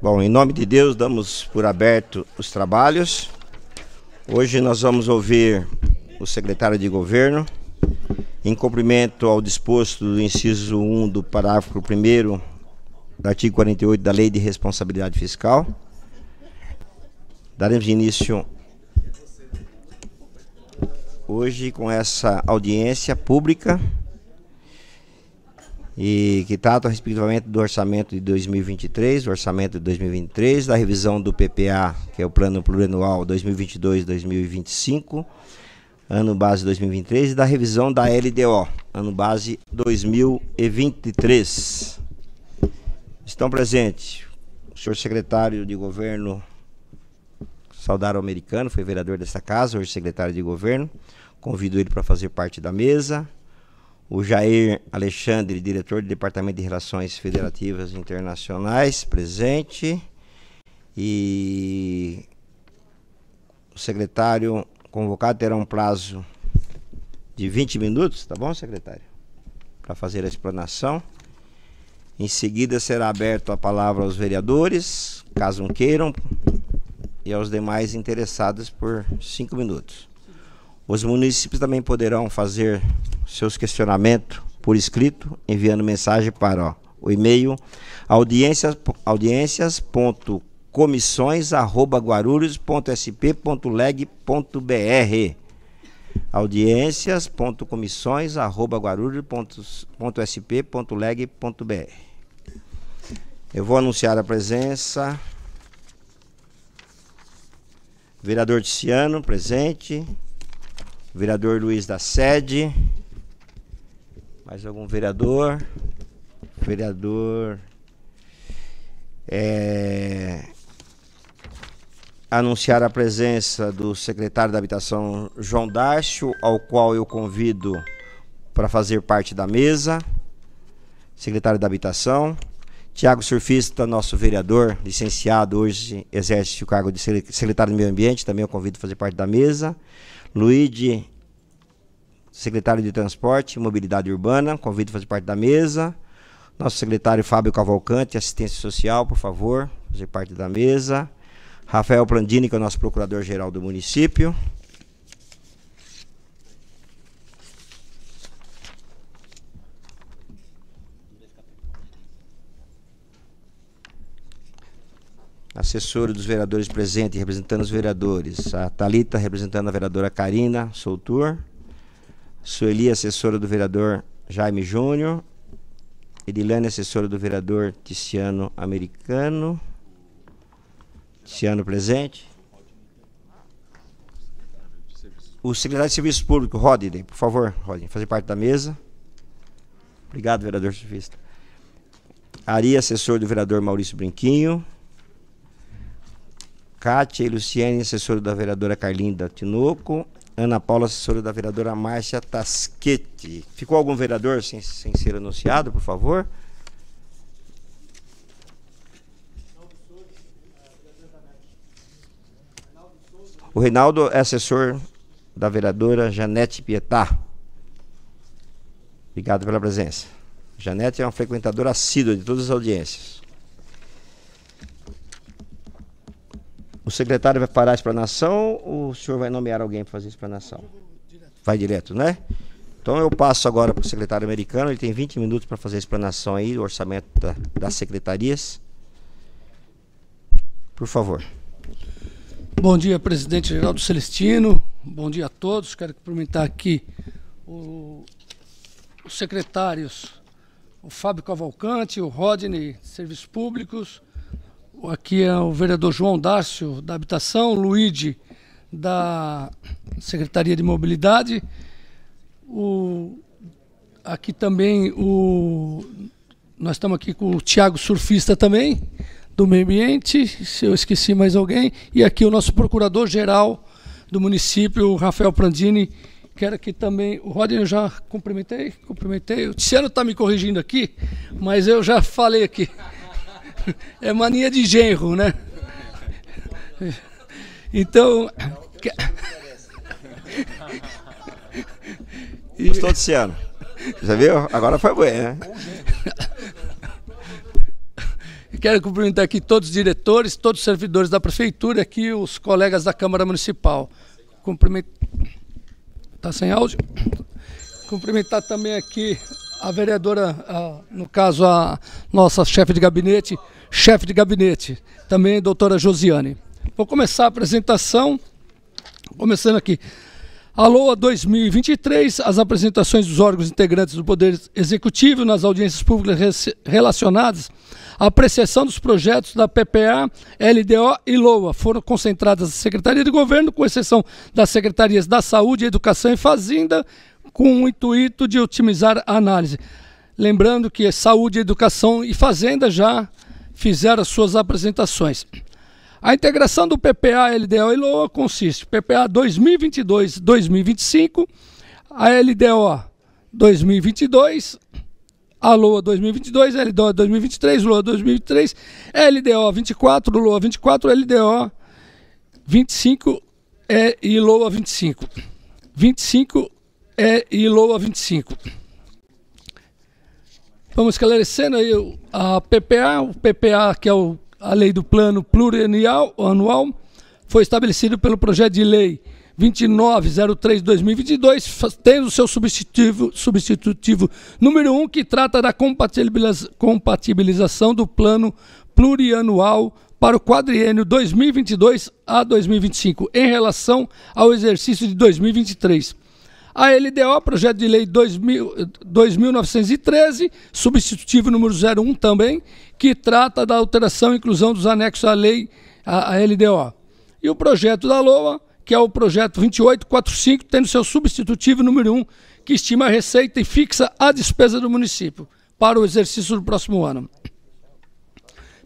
Bom, em nome de Deus, damos por aberto os trabalhos. Hoje nós vamos ouvir o secretário de governo. Em cumprimento ao disposto do inciso 1 do parágrafo 1 do artigo 48 da Lei de Responsabilidade Fiscal, daremos início hoje com essa audiência pública e que tratam respectivamente do orçamento de 2023, do orçamento de 2023, da revisão do PPA, que é o Plano Plurianual 2022-2025, ano base 2023, e da revisão da LDO, ano base 2023. Estão presentes o senhor secretário de governo Saudaro Americano, foi vereador desta casa, hoje secretário de governo. Convido ele para fazer parte da mesa o Jair Alexandre, diretor do Departamento de Relações Federativas Internacionais, presente, e o secretário convocado terá um prazo de 20 minutos, tá bom, secretário? Para fazer a explanação. Em seguida será aberto a palavra aos vereadores, caso queiram, e aos demais interessados por cinco minutos. Os municípios também poderão fazer seus questionamentos por escrito, enviando mensagem para ó, o e-mail audiências, audiências.comissões.guarulhos.sp.leg.br audiências.comissões.guarulhos.sp.leg.br Eu vou anunciar a presença. Vereador Ticiano, presente. Vereador Luiz da Sede. Mais algum vereador? Vereador. É, anunciar a presença do secretário da Habitação, João Dácio, ao qual eu convido para fazer parte da mesa. Secretário da Habitação. Tiago Surfista, nosso vereador, licenciado, hoje exerce o cargo de secretário do Meio Ambiente, também eu convido a fazer parte da mesa. Luiz, secretário de Transporte e Mobilidade Urbana, convido a fazer parte da mesa. Nosso secretário Fábio Cavalcante, assistência social, por favor, fazer parte da mesa. Rafael Plandini, que é o nosso procurador-geral do município. assessora dos vereadores presentes, representando os vereadores. A Talita representando a vereadora Karina Soutur. Sueli, assessora do vereador Jaime Júnior. Edilane, assessora do vereador Tiziano Americano. Tiziano presente. O secretário de Serviço Público, Rodney, por favor, Rodney, fazer parte da mesa. Obrigado, vereador Sufista. Ari, assessor do vereador Maurício Brinquinho. Kátia e Luciane, assessora da vereadora Carlinda Tinoco. Ana Paula, assessora da vereadora Márcia Tasquete. Ficou algum vereador sem, sem ser anunciado, por favor? O Reinaldo é assessor da vereadora Janete Pietá. Obrigado pela presença. Janete é uma frequentadora assídua de todas as audiências. O secretário vai parar a explanação ou o senhor vai nomear alguém para fazer a explanação? Vai direto, né? Então eu passo agora para o secretário americano, ele tem 20 minutos para fazer a explanação aí do orçamento da, das secretarias. Por favor. Bom dia, presidente Geraldo Celestino. Bom dia a todos. Quero cumprimentar aqui o, os secretários, o Fábio Cavalcante, o Rodney, Serviços Públicos, Aqui é o vereador João Dácio, da Habitação, Luíde, da Secretaria de Mobilidade, o, aqui também o nós estamos aqui com o Tiago Surfista também, do meio ambiente, se eu esqueci mais alguém, e aqui o nosso procurador-geral do município, Rafael Prandini, Quero aqui também. O Rodney eu já cumprimentei, cumprimentei. O Tiziano está me corrigindo aqui, mas eu já falei aqui. é mania de genro, né? Então. Estou Gostou desse ano? Já viu? Agora foi bem, né? Quero cumprimentar aqui todos os diretores, todos os servidores da prefeitura, aqui os colegas da Câmara Municipal. Cumprimentar. Está sem áudio? Cumprimentar também aqui a vereadora, a, no caso a nossa chefe de gabinete, chefe de gabinete, também doutora Josiane. Vou começar a apresentação, começando aqui. LOA 2023, as apresentações dos órgãos integrantes do Poder Executivo nas audiências públicas relacionadas à apreciação dos projetos da PPA, LDO e LOA foram concentradas na Secretaria de Governo, com exceção das secretarias da Saúde, Educação e Fazenda com o intuito de otimizar a análise. Lembrando que saúde, educação e fazenda já fizeram suas apresentações. A integração do PPA LDO e LOA consiste PPA 2022-2025, a LDO 2022, a LOA 2022, a LDO 2023, LOA 2023, LDO 24, LOA 24, LDO 25 é, e LOA 25. 25 é ILOA 25. Vamos esclarecendo aí a PPA, o PPA que é o, a lei do plano plurianual anual, foi estabelecido pelo projeto de lei 2903-2022, tem o seu substitutivo, substitutivo número 1, um, que trata da compatibilização do plano plurianual para o quadriênio 2022 a 2025, em relação ao exercício de 2023 a LDO, projeto de lei 2.913, substitutivo número 01 também, que trata da alteração e inclusão dos anexos à lei, à, LDO. E o projeto da LOA, que é o projeto 2845, tendo seu substitutivo número 1, que estima a receita e fixa a despesa do município para o exercício do próximo ano.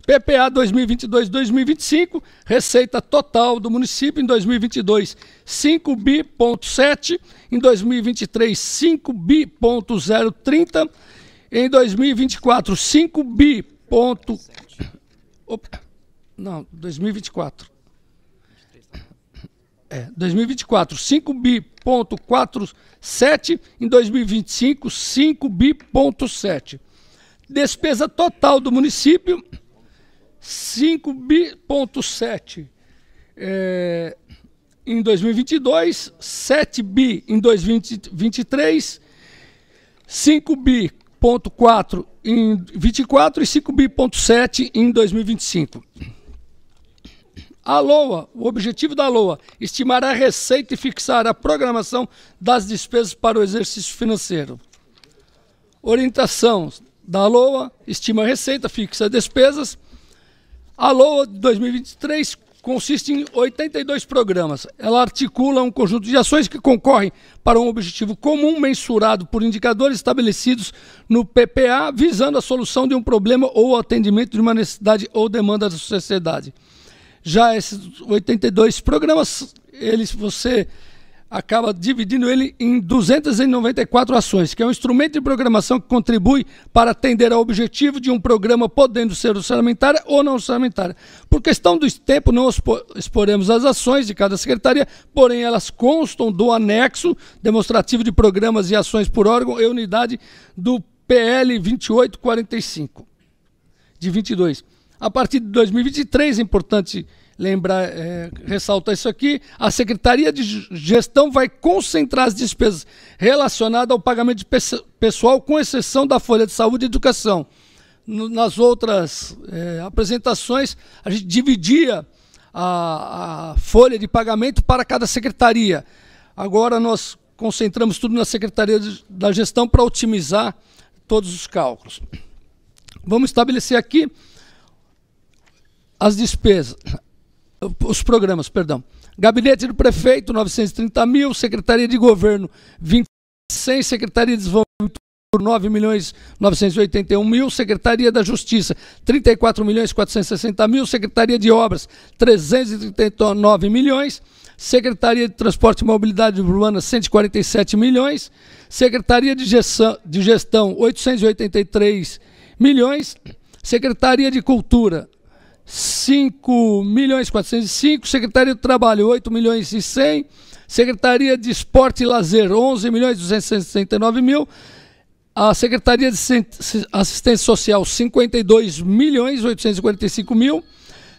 PPA 2022-2025, receita total do município em 2022 5 bi.7, em 2023 5 bi.030, em 2024 5 bi. Ponto... Opa. Não, 2024. É, 2024 5 bi.47, em 2025 5 bi.7. Despesa total do município 5,7 é, em 2022, 7 bi em 2023, 5 bi.4 em 24 e 5 bi.7 em 2025. A LOA, o objetivo da LOA, estimar a receita e fixar a programação das despesas para o exercício financeiro. Orientação da LOA, estima a receita, fixa despesas, Alô 2023 consiste em 82 programas. Ela articula um conjunto de ações que concorrem para um objetivo comum mensurado por indicadores estabelecidos no PPA, visando a solução de um problema ou atendimento de uma necessidade ou demanda da sociedade. Já esses 82 programas, eles você acaba dividindo ele em 294 ações, que é um instrumento de programação que contribui para atender ao objetivo de um programa, podendo ser orçamentária ou não orçamentária. Por questão do tempo, não exporemos as ações de cada secretaria, porém elas constam do anexo demonstrativo de programas e ações por órgão e unidade do PL 2845 de 22. A partir de 2023, é importante lembrar, é, ressaltar isso aqui, a Secretaria de Gestão vai concentrar as despesas relacionadas ao pagamento de pessoal, com exceção da folha de saúde e educação. No, nas outras é, apresentações, a gente dividia a, a folha de pagamento para cada secretaria. Agora nós concentramos tudo na Secretaria de, da Gestão para otimizar todos os cálculos. Vamos estabelecer aqui as despesas os programas, perdão. Gabinete do Prefeito, 930 mil, Secretaria de Governo, 20 100, Secretaria de Desenvolvimento por 9 milhões 981 mil, Secretaria da Justiça 34 milhões 460 mil, Secretaria de Obras 339 milhões, Secretaria de Transporte e Mobilidade Urbana 147 milhões, Secretaria de Gestão, de Gestão 883 milhões, Secretaria de Cultura 5 milhões 405, Secretaria do Trabalho 8 milhões e 100, Secretaria de Esporte e Lazer 11 milhões 269 mil, a Secretaria de Assistência Social 52 milhões 845 mil,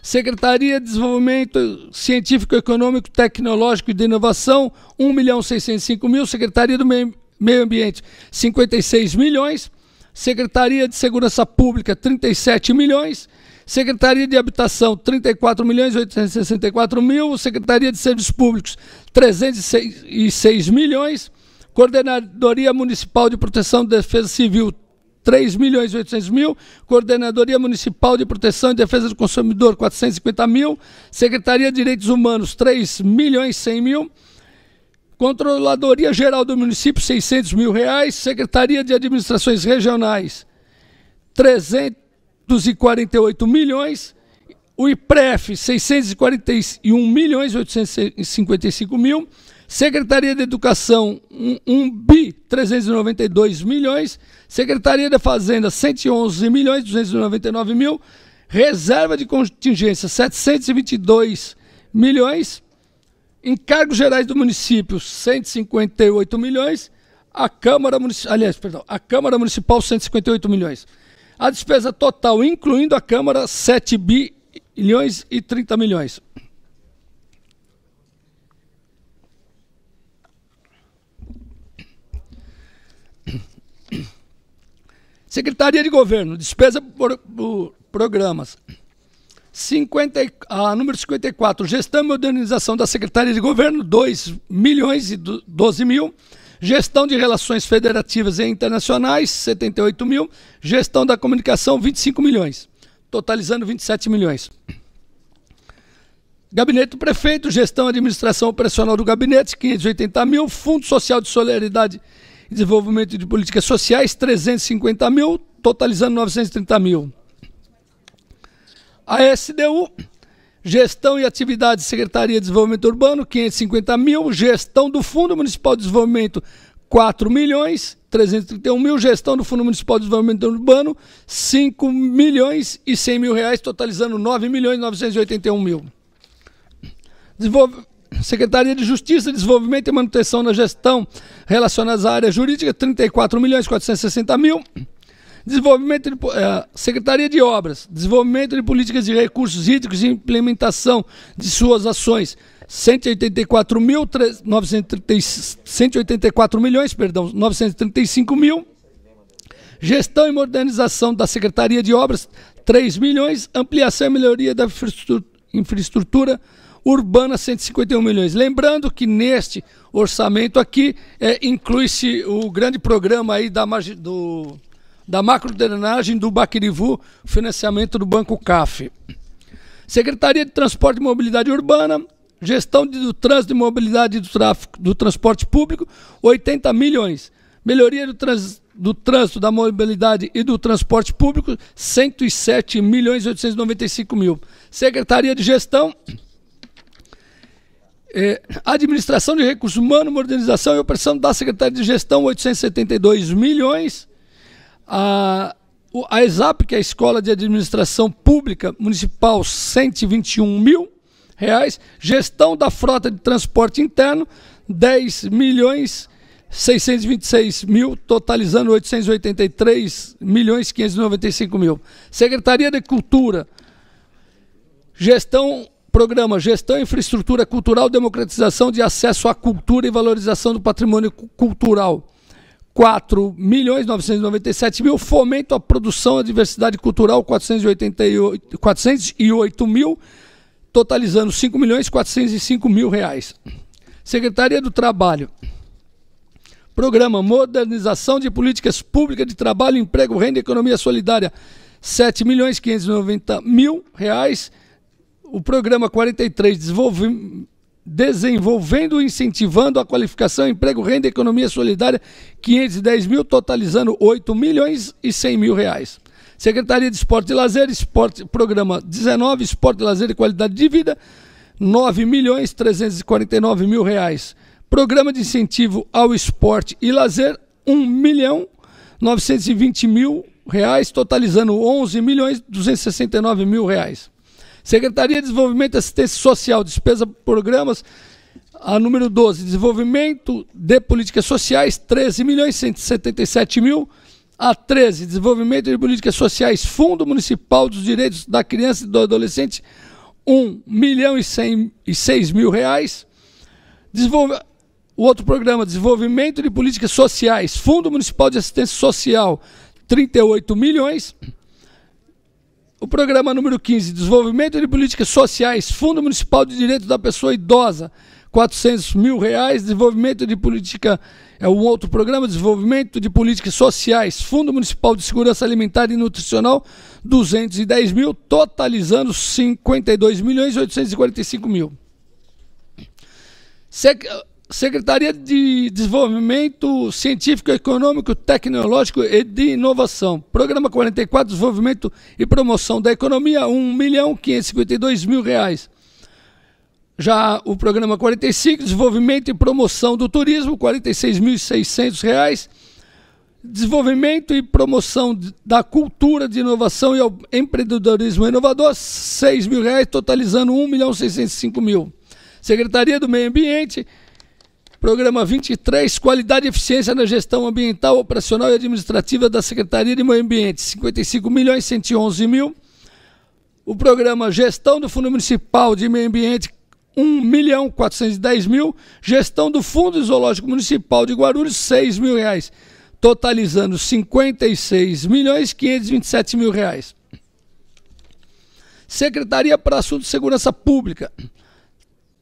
Secretaria de Desenvolvimento Científico, Econômico, Tecnológico e de Inovação 1 milhão 605 mil, Secretaria do Meio Ambiente 56 milhões, Secretaria de Segurança Pública 37 milhões, Secretaria de Habitação, 34 milhões 864 mil. Secretaria de Serviços Públicos, 306 milhões. Coordenadoria Municipal de Proteção e Defesa Civil, 3 milhões e 800 mil, Coordenadoria Municipal de Proteção e Defesa do Consumidor, 450 mil, Secretaria de Direitos Humanos, 3 milhões e 100 mil, Controladoria Geral do Município, 600 mil reais, Secretaria de Administrações Regionais, 300 248 milhões, o IPREF 641 milhões 855 mil, Secretaria de Educação 1, 1 bi 392 milhões, Secretaria da Fazenda 111 milhões 299 mil, Reserva de Contingência 722 milhões, Encargos Gerais do Município 158 milhões, a Câmara Municipal, aliás, perdão, a Câmara Municipal 158 milhões. A despesa total, incluindo a Câmara, 7 bilhões e 30 milhões. Secretaria de Governo, despesa por, por programas. 50, a número 54, gestão e modernização da Secretaria de Governo, 2 milhões e 12 mil. Gestão de Relações Federativas e Internacionais, 78 mil. Gestão da Comunicação, 25 milhões, totalizando 27 milhões. Gabinete do Prefeito, Gestão e Administração Operacional do Gabinete, 580 mil. Fundo Social de Solidariedade e Desenvolvimento de Políticas Sociais, 350 mil, totalizando 930 mil. A SDU Gestão e atividades Secretaria de Desenvolvimento Urbano, 550 mil. Gestão do Fundo Municipal de Desenvolvimento, 4 milhões 331 mil. Gestão do Fundo Municipal de Desenvolvimento Urbano, 5 milhões e 100 mil reais, totalizando 9 milhões 981 mil. Secretaria de Justiça, Desenvolvimento e Manutenção na Gestão relacionadas à área jurídica, 34 milhões 460 mil. Desenvolvimento de, eh, Secretaria de Obras, desenvolvimento de políticas de recursos hídricos e implementação de suas ações. 184 mil 3, 184 milhões, perdão, 935 mil. Gestão e modernização da Secretaria de Obras, 3 milhões. Ampliação e melhoria da infraestrutura urbana, 151 milhões. Lembrando que neste orçamento aqui é, inclui-se o grande programa aí da, do da macrodrenagem do Baquirivu, financiamento do Banco CAF. Secretaria de Transporte e Mobilidade Urbana, gestão do trânsito e mobilidade do, tráfico, do transporte público, 80 milhões. Melhoria do, trans, do trânsito, da mobilidade e do transporte público, 107 milhões e 895 mil. Secretaria de Gestão, eh, Administração de Recursos Humanos, Modernização e Operação da Secretaria de Gestão, 872 milhões. A, a ESAP, que é a Escola de Administração Pública Municipal, 121 mil reais. Gestão da frota de transporte interno, 10 milhões 626 mil, totalizando 883 milhões 595 mil. Secretaria de Cultura, gestão, programa Gestão Infraestrutura Cultural, Democratização de Acesso à Cultura e Valorização do Patrimônio Cultural. 4 milhões 997 mil, fomento à produção e diversidade cultural 488, 408 mil, totalizando 5 milhões 405 mil reais. Secretaria do Trabalho. Programa Modernização de Políticas Públicas de Trabalho, Emprego, Renda e Economia Solidária, 7 milhões 590 mil reais. O programa 43 desenvolvimento desenvolvendo e incentivando a qualificação, emprego, renda e economia solidária, 510 mil, totalizando 8 milhões e 100 mil reais. Secretaria de Esporte e Lazer, esporte, programa 19, Esporte, Lazer e Qualidade de Vida, 9 milhões 349 mil reais. Programa de incentivo ao esporte e lazer, 1 milhão 920 mil reais, totalizando 11 milhões 269 mil reais. Secretaria de Desenvolvimento e Assistência Social, despesa programas, a número 12, Desenvolvimento de Políticas Sociais, 13 milhões 177 mil. A 13, Desenvolvimento de Políticas Sociais, Fundo Municipal dos Direitos da Criança e do Adolescente, 1 milhão e 106 mil reais. Desenvolve... O outro programa, Desenvolvimento de Políticas Sociais, Fundo Municipal de Assistência Social, 38 milhões. O programa número 15, Desenvolvimento de Políticas Sociais, Fundo Municipal de Direito da Pessoa Idosa, 400 mil reais, Desenvolvimento de Política, é um outro programa, Desenvolvimento de Políticas Sociais, Fundo Municipal de Segurança Alimentar e Nutricional, 210 mil, totalizando 52 milhões e 845 mil. Secretaria de Desenvolvimento Científico, Econômico, Tecnológico e de Inovação. Programa 44, Desenvolvimento e Promoção da Economia, R$ 1.552.000. Já o programa 45, Desenvolvimento e Promoção do Turismo, R$ 46.600. Desenvolvimento e Promoção da Cultura de Inovação e Empreendedorismo Inovador, R$ 6.000, totalizando R$ 1.605.000. Secretaria do Meio Ambiente, R$ Programa 23, Qualidade e Eficiência na Gestão Ambiental, Operacional e Administrativa da Secretaria de Meio Ambiente, 55 milhões 111 mil. O programa Gestão do Fundo Municipal de Meio Ambiente, 1 milhão 410 mil. Gestão do Fundo Zoológico Municipal de Guarulhos, 6 mil reais, totalizando 56 milhões 527 mil reais. Secretaria para Assuntos de Segurança Pública,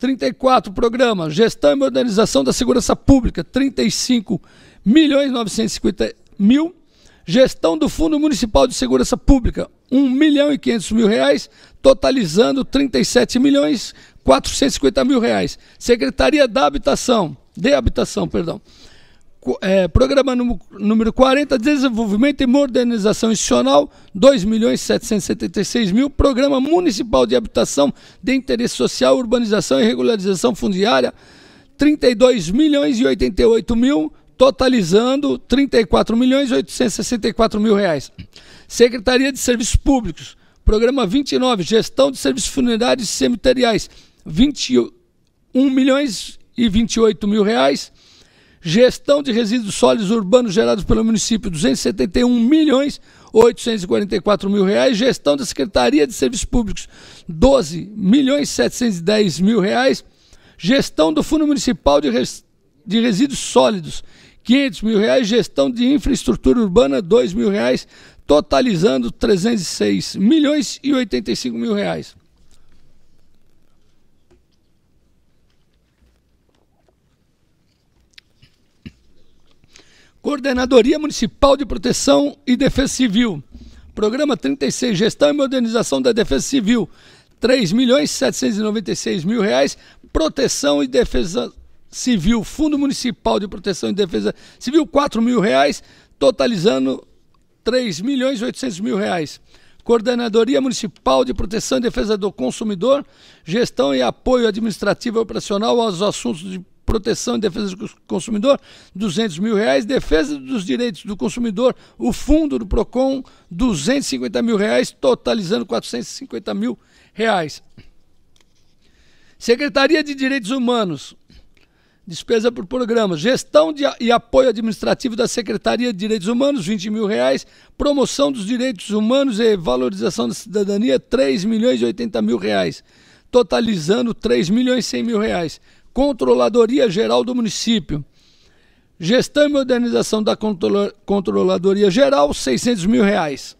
34 programa Gestão e Modernização da Segurança Pública, 35 milhões 950 mil. Gestão do Fundo Municipal de Segurança Pública, 1 milhão e 500 mil reais, totalizando 37 milhões 450 mil reais. Secretaria da Habitação, de Habitação, perdão, é, programa número 40, Desenvolvimento e Modernização Institucional, 2.776.000. Programa Municipal de Habitação de Interesse Social, Urbanização e Regularização Fundiária, 32 milhões e mil, totalizando R$ milhões e mil reais. Secretaria de Serviços Públicos, programa 29, Gestão de Serviços Funerários e Cemiteriais, R$ milhões e mil reais. Gestão de resíduos sólidos urbanos gerados pelo município, 271 milhões 844 mil reais. Gestão da Secretaria de Serviços Públicos, 12 milhões 710 mil reais. Gestão do Fundo Municipal de, Res... de Resíduos Sólidos, 500 mil reais. Gestão de Infraestrutura Urbana, 2 mil reais, totalizando 306 milhões e 85 mil reais. Coordenadoria Municipal de Proteção e Defesa Civil. Programa 36, Gestão e Modernização da Defesa Civil. R$ mil reais. Proteção e Defesa Civil, Fundo Municipal de Proteção e Defesa Civil, R$ mil reais, totalizando R$ reais. Coordenadoria Municipal de Proteção e Defesa do Consumidor, Gestão e Apoio Administrativo e Operacional aos Assuntos de proteção e defesa do consumidor, 200 mil reais, defesa dos direitos do consumidor, o fundo do PROCON, 250 mil reais, totalizando 450 mil reais. Secretaria de Direitos Humanos, despesa por programa, gestão de, e apoio administrativo da Secretaria de Direitos Humanos, 20 mil reais, promoção dos direitos humanos e valorização da cidadania, 3 milhões e 80 mil reais, totalizando 3 milhões e 100 mil reais. Controladoria Geral do Município. Gestão e modernização da Controladoria Geral, 600 mil reais.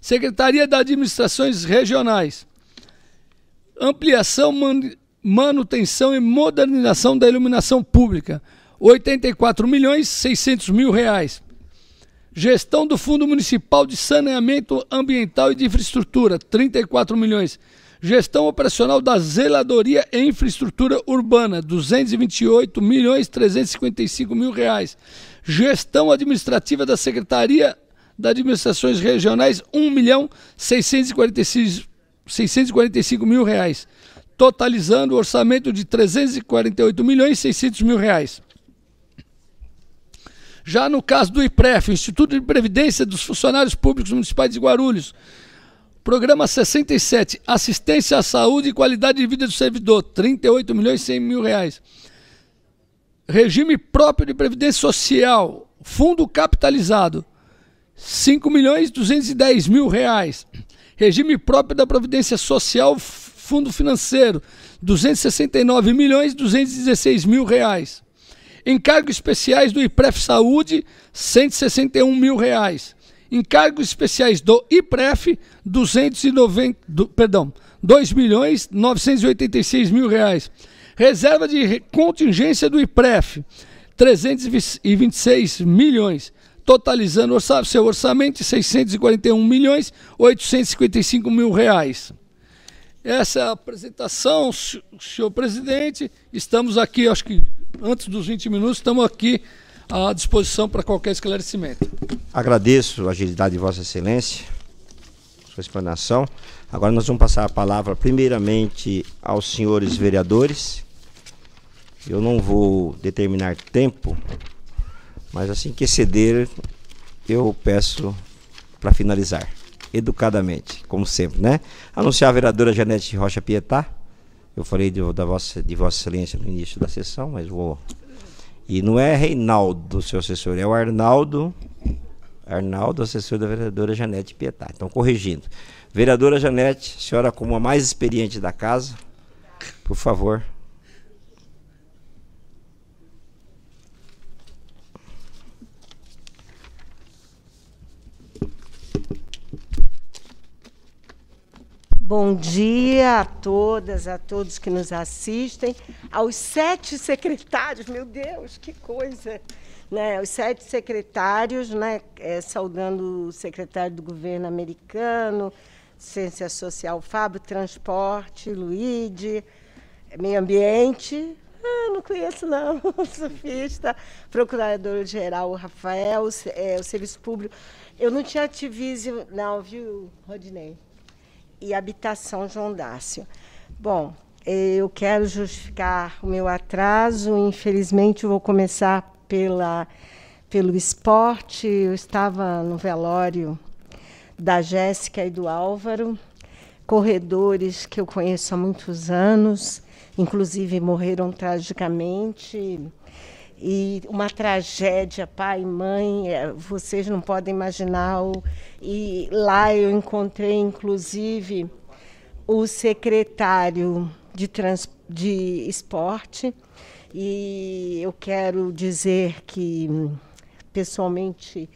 Secretaria das Administrações Regionais. Ampliação, manutenção e modernização da iluminação pública, 84 milhões 600 mil reais. Gestão do Fundo Municipal de Saneamento Ambiental e de Infraestrutura, 34 milhões Gestão operacional da Zeladoria em Infraestrutura Urbana, 228 milhões 355 mil reais. Gestão administrativa da Secretaria das Administrações Regionais, 1 milhão 646, 645 mil reais. Totalizando o orçamento de 348 milhões 600 mil reais. Já no caso do IPREF, Instituto de Previdência dos Funcionários Públicos Municipais de Guarulhos, Programa 67, assistência à saúde e qualidade de vida do servidor, 38 milhões e 100 mil reais. Regime próprio de previdência social, fundo capitalizado, 5 milhões e 210 mil reais. Regime próprio da previdência social, fundo financeiro, 269 milhões e 216 mil reais. Encargos especiais do IPREF Saúde, 161 mil reais Encargos especiais do IPREF, 290, do, perdão, 2 milhões 986 mil reais. Reserva de contingência do IPREF, 326 milhões totalizando orçamento, seu orçamento de 641 milhões 855 mil reais. Essa é a apresentação, senhor presidente. Estamos aqui, acho que antes dos 20 minutos, estamos aqui à disposição para qualquer esclarecimento. Agradeço a agilidade de Vossa Excelência, sua explanação. Agora nós vamos passar a palavra primeiramente aos senhores vereadores. Eu não vou determinar tempo, mas assim que exceder, eu peço para finalizar, educadamente, como sempre, né? Anunciar a vereadora Janete Rocha Pietá. Eu falei de, da vossa, de Vossa Excelência no início da sessão, mas vou e não é Reinaldo, seu assessor, é o Arnaldo, Arnaldo, assessor da vereadora Janete Pietá. Então, corrigindo. Vereadora Janete, senhora como a mais experiente da casa, por favor, Bom dia a todas, a todos que nos assistem, aos sete secretários, meu Deus, que coisa! Né? Os sete secretários, né? É, saudando o secretário do governo americano, Ciência Social Fábio, Transporte, Luíde, Meio Ambiente. Ah, não conheço, não. Sufista, Procurador-Geral Rafael, é, o Serviço Público. Eu não te visto, não, viu, Rodinei? e Habitação João Dácio. Bom, eu quero justificar o meu atraso. Infelizmente, vou começar pela, pelo esporte. Eu estava no velório da Jéssica e do Álvaro, corredores que eu conheço há muitos anos, inclusive morreram tragicamente e uma tragédia, pai, mãe, eh, vocês não podem imaginar. E lá eu encontrei, inclusive, o secretário de, trans, de esporte, e eu quero dizer que, pessoalmente,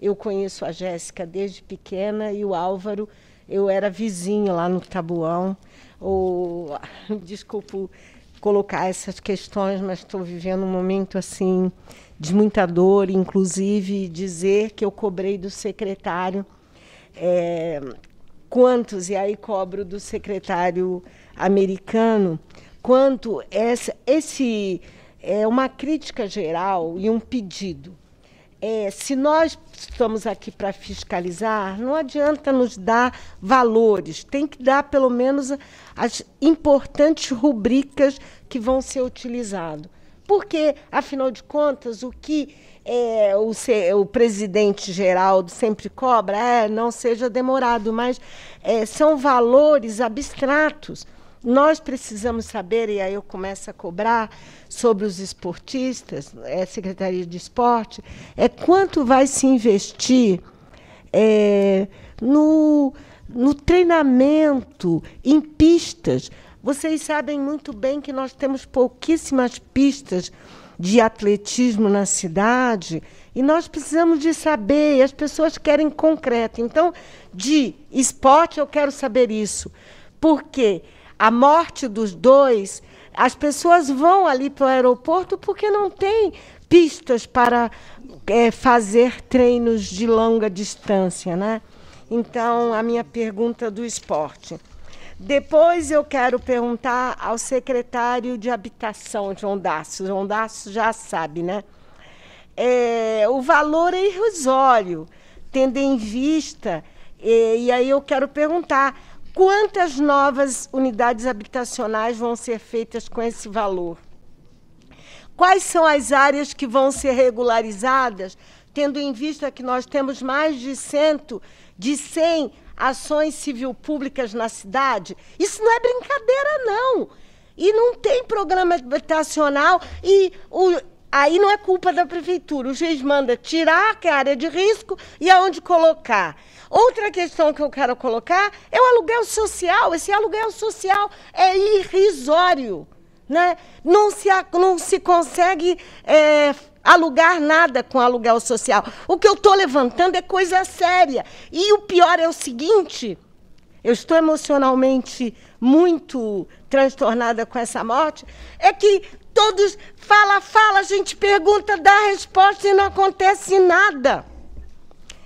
eu conheço a Jéssica desde pequena e o Álvaro, eu era vizinho lá no Tabuão. O, desculpa colocar essas questões, mas estou vivendo um momento assim de muita dor, inclusive dizer que eu cobrei do secretário é, quantos, e aí cobro do secretário americano, quanto essa, esse é uma crítica geral e um pedido é, se nós estamos aqui para fiscalizar, não adianta nos dar valores, tem que dar pelo menos as importantes rubricas que vão ser utilizadas. Porque, afinal de contas, o que é, o, o, presidente Geraldo sempre cobra é não seja demorado, mas é, são valores abstratos. Nós precisamos saber, e aí eu começo a cobrar sobre os esportistas, é Secretaria de Esporte, é quanto vai se investir é, no, no treinamento, em pistas. Vocês sabem muito bem que nós temos pouquíssimas pistas de atletismo na cidade e nós precisamos de saber, e as pessoas querem concreto. Então, de esporte eu quero saber isso. Por quê? Porque a morte dos dois, as pessoas vão ali para o aeroporto porque não tem pistas para é, fazer treinos de longa distância, né? Então, a minha pergunta do esporte. Depois eu quero perguntar ao secretário de Habitação, João Dácio. João Dácio já sabe, né? É, o valor é irrisório, tendo em vista, e, e aí eu quero perguntar, Quantas novas unidades habitacionais vão ser feitas com esse valor? Quais são as áreas que vão ser regularizadas, tendo em vista que nós temos mais de, cento, de 100 ações civil públicas na cidade? Isso não é brincadeira, não. E não tem programa habitacional e o, aí não é culpa da prefeitura. O juiz manda tirar que é a área de risco e aonde colocar. Outra questão que eu quero colocar é o aluguel social. Esse aluguel social é irrisório. Né? Não, se, não se consegue é, alugar nada com aluguel social. O que eu estou levantando é coisa séria. E o pior é o seguinte: eu estou emocionalmente muito transtornada com essa morte, é que todos fala, fala, a gente pergunta, dá resposta e não acontece nada.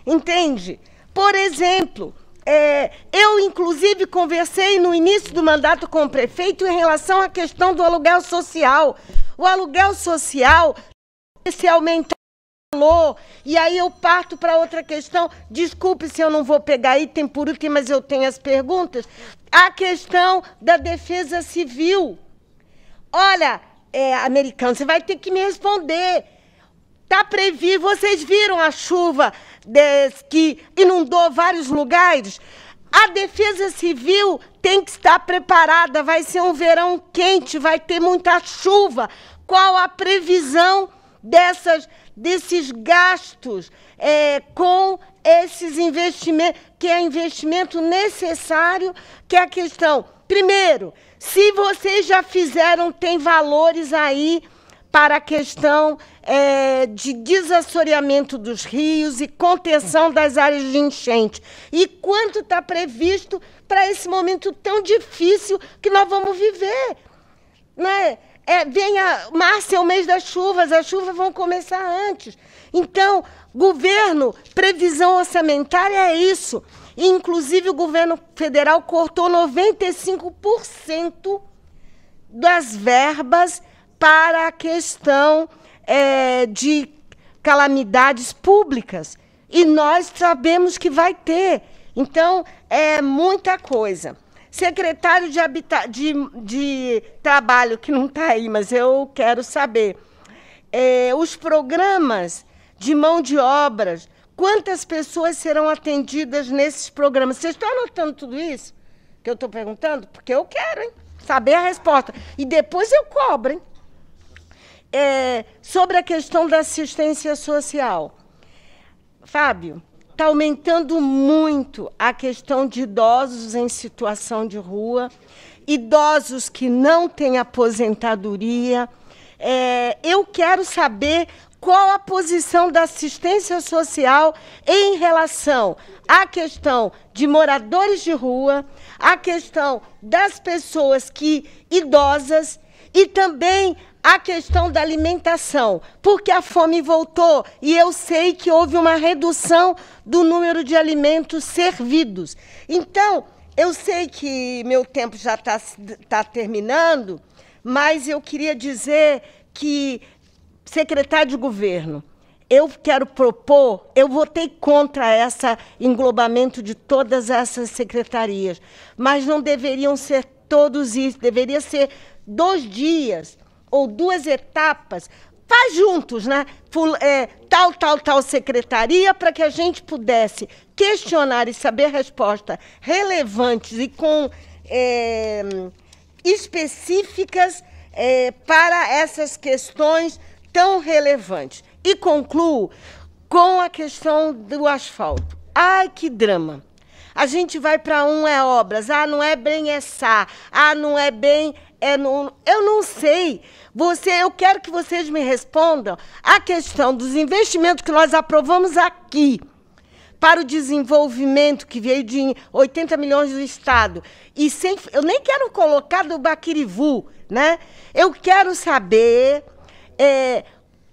Entende? Por exemplo, é, eu, inclusive, conversei no início do mandato com o prefeito em relação à questão do aluguel social. O aluguel social, se aumentou, e aí eu parto para outra questão. Desculpe se eu não vou pegar item por item, mas eu tenho as perguntas. A questão da defesa civil. Olha, é, americano, você vai ter que me responder. Tá previsto, vocês viram a chuva que inundou vários lugares? A defesa civil tem que estar preparada, vai ser um verão quente, vai ter muita chuva. Qual a previsão dessas, desses gastos é, com esses investimentos, que é investimento necessário, que é a questão. Primeiro, se vocês já fizeram, tem valores aí para a questão é, de desassoreamento dos rios e contenção das áreas de enchente. E quanto está previsto para esse momento tão difícil que nós vamos viver? Né? É, venha, março é o mês das chuvas, as chuvas vão começar antes. Então, governo, previsão orçamentária é isso. inclusive, o governo federal cortou 95% das verbas para a questão é, de calamidades públicas. E nós sabemos que vai ter. Então, é muita coisa. Secretário de, Habita de, de Trabalho, que não está aí, mas eu quero saber. É, os programas de mão de obras, quantas pessoas serão atendidas nesses programas? Vocês estão anotando tudo isso que eu estou perguntando? Porque eu quero, hein? Saber a resposta. E depois eu cobro, hein? é, sobre a questão da assistência social. Fábio, está aumentando muito a questão de idosos em situação de rua, idosos que não têm aposentadoria. É, eu quero saber qual a posição da assistência social em relação à questão de moradores de rua, à questão das pessoas que idosas e também a questão da alimentação, porque a fome voltou e eu sei que houve uma redução do número de alimentos servidos. Então, eu sei que meu tempo já está tá terminando, mas eu queria dizer que, secretário de governo, eu quero propor, eu votei contra esse englobamento de todas essas secretarias, mas não deveriam ser todos isso, deveria ser dois dias ou duas etapas, faz juntos, né? É, tal, tal, tal secretaria, para que a gente pudesse questionar e saber respostas relevantes e com é, específicas é, para essas questões tão relevantes. E concluo com a questão do asfalto. Ai, que drama! A gente vai para um é obras, ah, não é bem é sá, ah, não é bem é não, eu não sei. Você, eu quero que vocês me respondam a questão dos investimentos que nós aprovamos aqui para o desenvolvimento que veio de 80 milhões do estado e sem, eu nem quero colocar do Baquirivu, né? Eu quero saber é,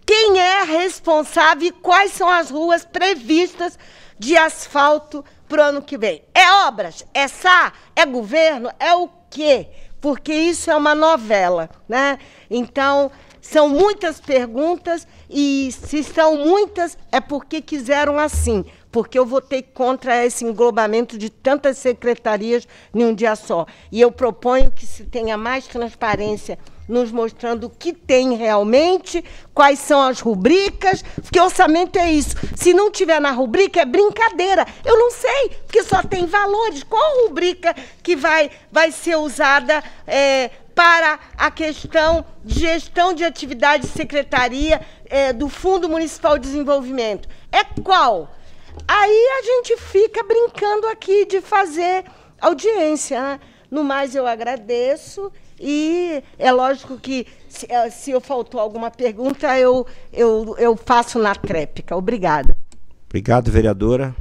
quem é responsável e quais são as ruas previstas de asfalto para o ano que vem? É obras? É SA? É governo? É o quê? Porque isso é uma novela, né? Então, são muitas perguntas e se são muitas é porque quiseram assim, porque eu votei contra esse englobamento de tantas secretarias em um dia só. E eu proponho que se tenha mais transparência nos mostrando o que tem realmente, quais são as rubricas, porque orçamento é isso. Se não tiver na rubrica, é brincadeira. Eu não sei, porque só tem valores. Qual rubrica que vai, vai ser usada é, para a questão de gestão de atividade de secretaria é, do Fundo Municipal de Desenvolvimento? É qual? Aí a gente fica brincando aqui de fazer audiência. Né? No mais, eu agradeço. E é lógico que se, eh, se eu faltou alguma pergunta, eu, eu, eu faço na tréplica. Obrigada. Obrigado, vereadora,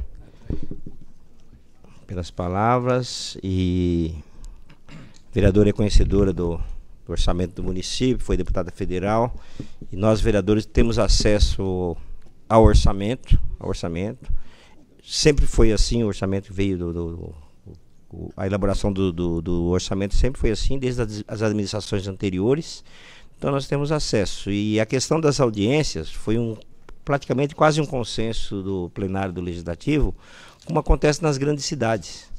pelas palavras. E vereadora é conhecedora do, do orçamento do município, foi deputada federal. E nós, vereadores, temos acesso ao orçamento. Ao orçamento. Sempre foi assim, o orçamento veio do, do a elaboração do, do, do, orçamento sempre foi assim, desde as, as administrações anteriores. Então nós temos acesso. E a questão das audiências foi um praticamente quase um consenso do plenário do legislativo, como acontece nas grandes cidades.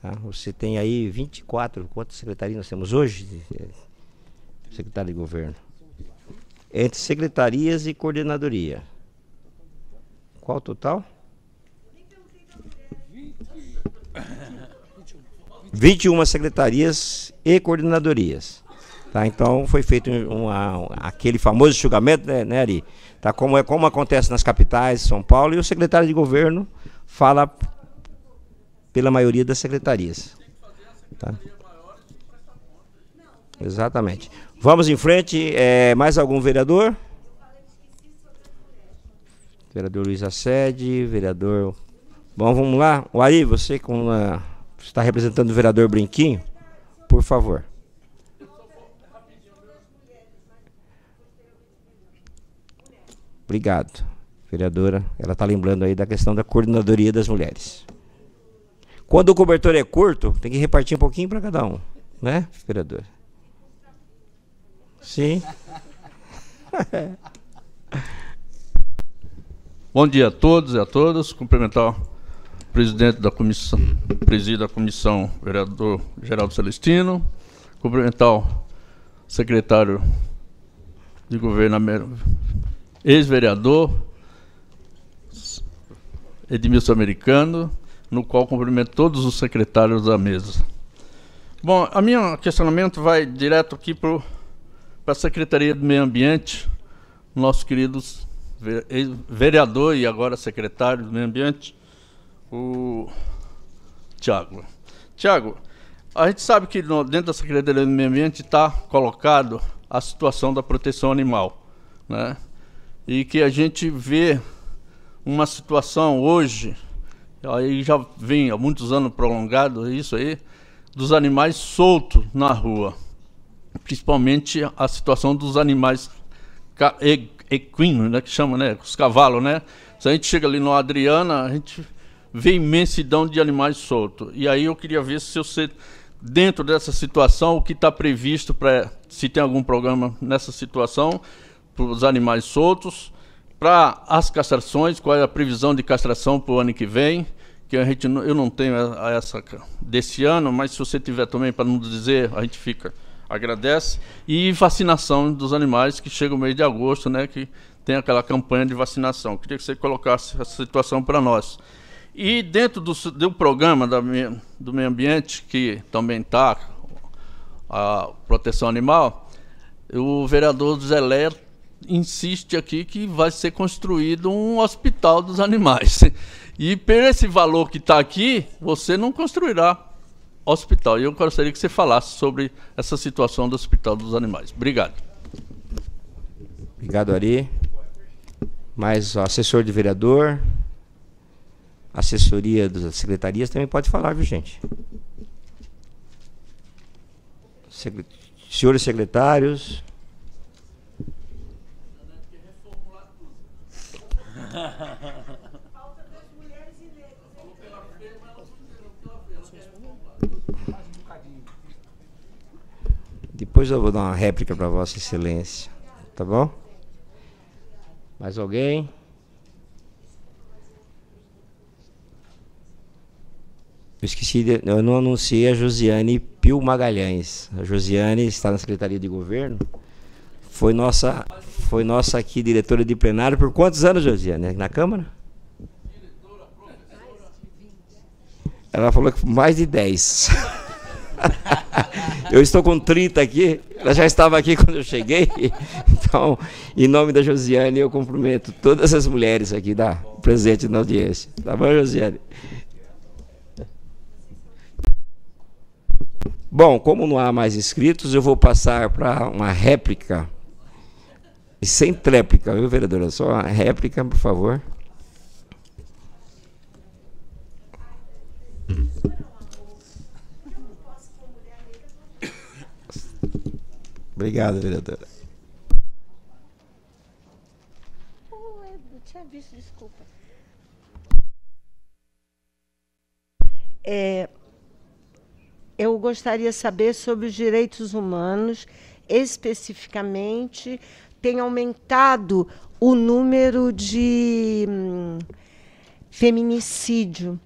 Tá? Você tem aí 24, quantas secretarias nós temos hoje? Eh, secretário de governo. Entre secretarias e coordenadoria. Qual o total? 21 secretarias e coordenadorias. Tá? Então foi feito um aquele famoso julgamento, né, né Ari? Tá? Como, é, como acontece nas capitais de São Paulo, e o secretário de governo fala pela maioria das secretarias. Tá? Exatamente. Vamos em frente. É, mais algum vereador? Vereador Luiz Assede, vereador. Bom, vamos lá. O Ari, você com a está representando o vereador Brinquinho, por favor. Obrigado. Vereadora, ela está lembrando aí da questão da coordenadoria das mulheres. Quando o cobertor é curto, tem que repartir um pouquinho para cada um, né, vereadora? Sim. Bom dia a todos e a todas. Cumprimentar presidente da comissão, presida a comissão, vereador Geraldo Celestino, cumprimentar o secretário de governo, ex-vereador Edmilson Americano, no qual cumprimento todos os secretários da mesa. Bom, a minha questionamento vai direto aqui para a Secretaria do Meio Ambiente, nosso querido vereador e agora secretário do Meio Ambiente, o Tiago. Tiago, a gente sabe que no, dentro da Secretaria do Meio Ambiente está colocado a situação da proteção animal, né? E que a gente vê uma situação hoje, aí já vem há muitos anos prolongado isso aí, dos animais soltos na rua, principalmente a situação dos animais equinos, né? Que chama, né? Os cavalos, né? Se a gente chega ali no Adriana, a gente vê imensidão de animais soltos. E aí eu queria ver se você, dentro dessa situação, o que está previsto para, se tem algum programa nessa situação, para os animais soltos, para as castrações, qual é a previsão de castração para o ano que vem, que a gente, eu não tenho essa desse ano, mas se você tiver também para nos dizer, a gente fica agradece e vacinação dos animais que chega o mês de agosto, né, que tem aquela campanha de vacinação. Queria que você colocasse essa situação para nós. E dentro do, programa da, do meio ambiente, que também está a proteção animal, o vereador Zé Lé insiste aqui que vai ser construído um hospital dos animais. E por esse valor que está aqui, você não construirá hospital. E eu gostaria que você falasse sobre essa situação do hospital dos animais. Obrigado. Obrigado, Ari. Mais o assessor de vereador, assessoria das secretarias também pode falar, viu, gente? Senhores secretários. Depois eu vou dar uma réplica para Vossa Excelência, tá bom? Mais alguém? Eu esqueci, de, eu não anunciei a Josiane Pio Magalhães. A Josiane está na Secretaria de Governo. Foi nossa, foi nossa aqui diretora de plenário por quantos anos, Josiane? Na Câmara? Ela falou que mais de 10. eu estou com 30 aqui, ela já estava aqui quando eu cheguei. Então, em nome da Josiane, eu cumprimento todas as mulheres aqui da presente na audiência. Tá bom, Josiane? Bom, como não há mais inscritos, eu vou passar para uma réplica. E sem tréplica, viu, vereadora? Só uma réplica, por favor. Obrigado, vereadora. Oh, eu tinha visto, desculpa. É, eu gostaria de saber sobre os direitos humanos, especificamente, tem aumentado o número de hum, feminicídio.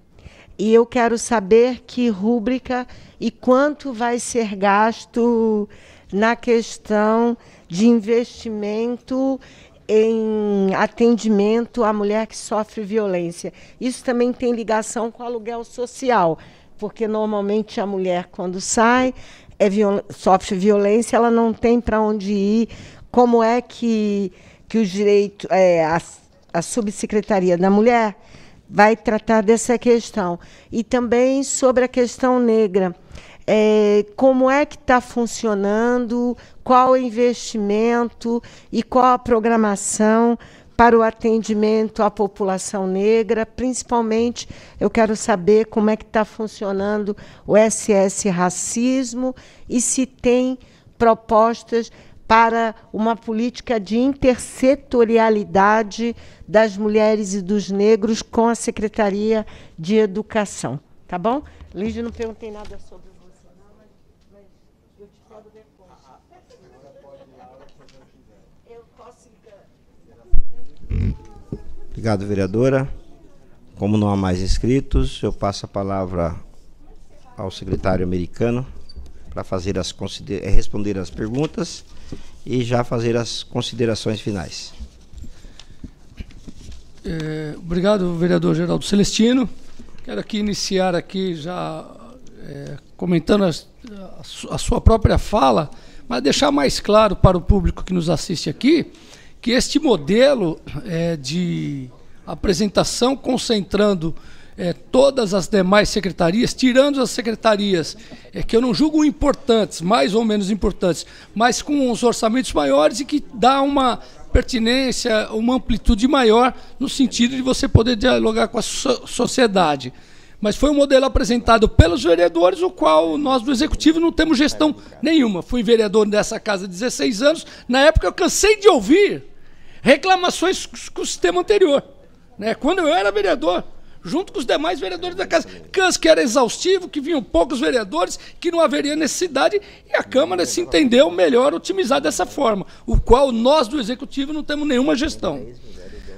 E eu quero saber que rúbrica e quanto vai ser gasto na questão de investimento em atendimento à mulher que sofre violência. Isso também tem ligação com o aluguel social porque normalmente a mulher, quando sai, é viol sofre violência, ela não tem para onde ir. Como é que, que os direitos, é, a, a subsecretaria da mulher vai tratar dessa questão? E também sobre a questão negra. É, como é que está funcionando, qual o investimento e qual a programação para o atendimento à população negra, principalmente eu quero saber como é que está funcionando o SS racismo e se tem propostas para uma política de intersetorialidade das mulheres e dos negros com a Secretaria de Educação. Tá bom? Lígia, não perguntei nada sobre Obrigado, vereadora. Como não há mais inscritos, eu passo a palavra ao secretário americano para fazer as eh, responder as perguntas e já fazer as considerações finais. É, obrigado, vereador Geraldo Celestino. Quero aqui iniciar aqui já é, comentando a, a, a sua própria fala, mas deixar mais claro para o público que nos assiste aqui que este modelo é, de apresentação concentrando é, todas as demais secretarias, tirando as secretarias é, que eu não julgo importantes, mais ou menos importantes, mas com os orçamentos maiores e que dá uma pertinência, uma amplitude maior no sentido de você poder dialogar com a so sociedade. Mas foi um modelo apresentado pelos vereadores, o qual nós do Executivo não temos gestão nenhuma. Fui vereador dessa casa há 16 anos. Na época eu cansei de ouvir reclamações com o sistema anterior. Né? Quando eu era vereador, junto com os demais vereadores da casa. Cans que era exaustivo, que vinham poucos vereadores, que não haveria necessidade, e a Câmara se entendeu melhor otimizar dessa forma, o qual nós do Executivo não temos nenhuma gestão.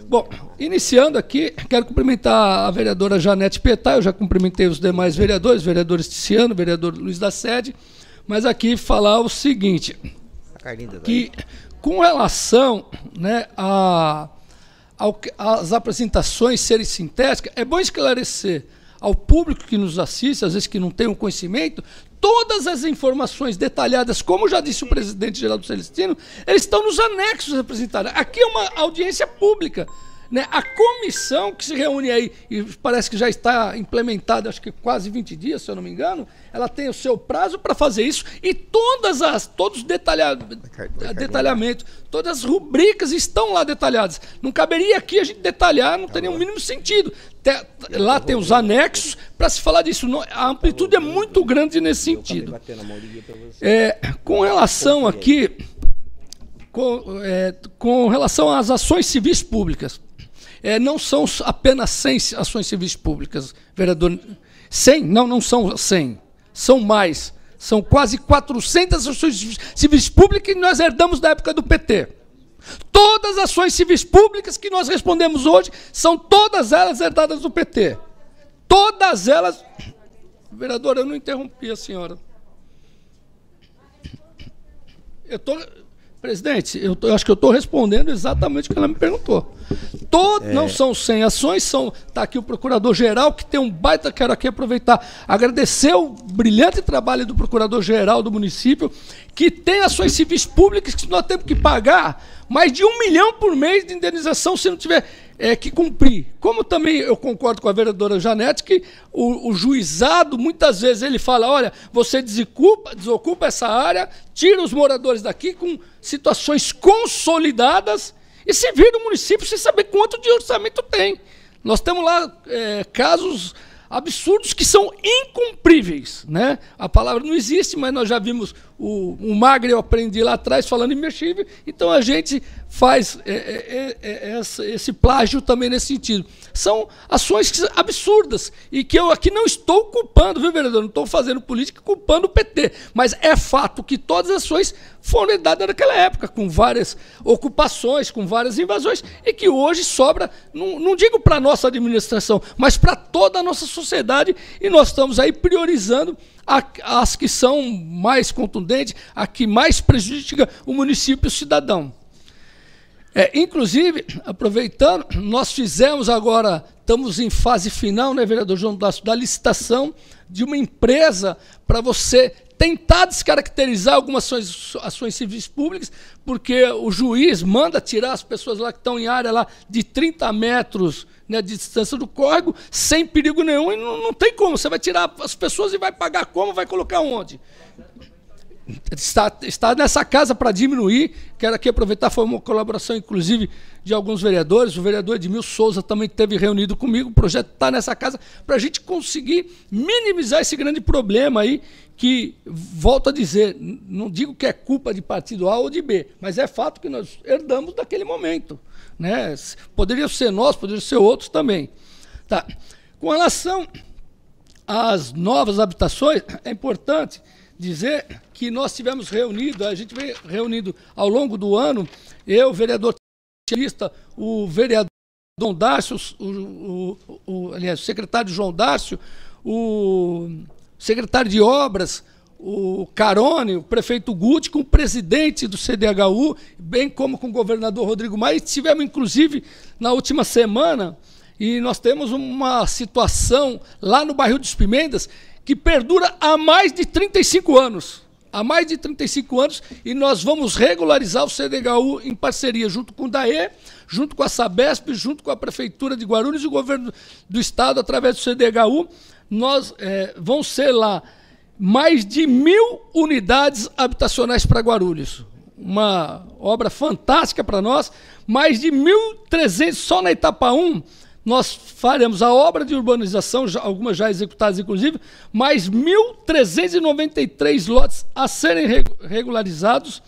Bom, iniciando aqui, quero cumprimentar a vereadora Janete Petá, eu já cumprimentei os demais vereadores, vereador Ticiano, vereador Luiz da Sede, mas aqui falar o seguinte, que tá com relação né, a, ao, às apresentações serem sintéticas, é bom esclarecer ao público que nos assiste, às vezes que não tem o um conhecimento, todas as informações detalhadas, como já disse o presidente Geraldo Celestino, eles estão nos anexos apresentados. Aqui é uma audiência pública. Né? A comissão que se reúne aí, e parece que já está implementada, acho que quase 20 dias, se eu não me engano, ela tem o seu prazo para fazer isso e todas as, todos os detalha, detalhamentos, todas as rubricas estão lá detalhadas. Não caberia aqui a gente detalhar, não teria o tá mínimo sentido. Te, lá tem os anexos para se falar disso. A amplitude é tá muito grande nesse sentido. É, com relação aqui. Com, é, com relação às ações civis públicas é, não são apenas 100 ações civis públicas, vereador. 100? Não, não são 100. São mais. São quase 400 ações civis públicas que nós herdamos da época do PT. Todas as ações civis públicas que nós respondemos hoje são todas elas herdadas do PT. Todas elas. Vereadora, eu não interrompi a senhora. Eu estou. Tô... Presidente, eu, tô, eu acho que eu estou respondendo exatamente o que ela me perguntou. Todo, é... Não são 100 ações, são está aqui o procurador-geral, que tem um baita, quero aqui aproveitar, agradecer o brilhante trabalho do procurador-geral do município, que tem ações civis públicas que nós temos que pagar mais de um milhão por mês de indenização se não tiver é, que cumprir. Como também eu concordo com a vereadora Janete que o, o juizado, muitas vezes, ele fala: olha, você desocupa, desocupa essa área, tira os moradores daqui com situações consolidadas e se vira o município sem saber quanto de orçamento tem. Nós temos lá é, casos absurdos que são incumpríveis. Né? A palavra não existe, mas nós já vimos o, o Magre eu aprendi lá atrás falando imexível. Então a gente faz é, é, é, é esse plágio também nesse sentido. São ações absurdas e que eu aqui não estou culpando, viu, vereador? Não estou fazendo política culpando o PT. Mas é fato que todas as ações foram dadas naquela época, com várias ocupações, com várias invasões, e que hoje sobra, não, não digo para a nossa administração, mas para toda a nossa sociedade, e nós estamos aí priorizando as que são mais contundentes, a que mais prejudica o município e o cidadão. É, inclusive, aproveitando, nós fizemos agora, estamos em fase final, né, vereador João Dácio, da licitação de uma empresa para você tentar descaracterizar algumas ações, ações, civis públicas, porque o juiz manda tirar as pessoas lá que estão em área lá de 30 metros né, de distância do córrego, sem perigo nenhum, e não, não tem como. Você vai tirar as pessoas e vai pagar como, vai colocar onde? está, está nessa casa para diminuir. Quero aqui aproveitar, foi uma colaboração, inclusive, de alguns vereadores. O vereador Edmilson Souza também esteve reunido comigo. O projeto está nessa casa para a gente conseguir minimizar esse grande problema aí. Que, volto a dizer, não digo que é culpa de partido A ou de B, mas é fato que nós herdamos daquele momento. Né? Poderia ser nós, poderia ser outros também. Tá. Com relação às novas habitações, é importante dizer que nós tivemos reunido, a gente vem reunindo ao longo do ano, eu, vereador Tista, o vereador Dom Dácio, o, o, o, aliás, o secretário João Dácio, o secretário de Obras, o Carone, o prefeito Guti, com o presidente do CDHU, bem como com o governador Rodrigo Maia. E tivemos, inclusive, na última semana, e nós temos uma situação lá no bairro dos Pimentas que perdura há mais de 35 anos. Há mais de 35 anos e nós vamos regularizar o CDHU em parceria junto com o DAE, junto com a Sabesp, junto com a Prefeitura de Guarulhos e o Governo do Estado, através do CDHU. Nós é, vão ser lá mais de mil unidades habitacionais para Guarulhos. Uma obra fantástica para nós, mais de 1.300 só na Etapa 1 nós faremos a obra de urbanização, já, algumas já executadas inclusive, mais 1.393 lotes a serem regularizados.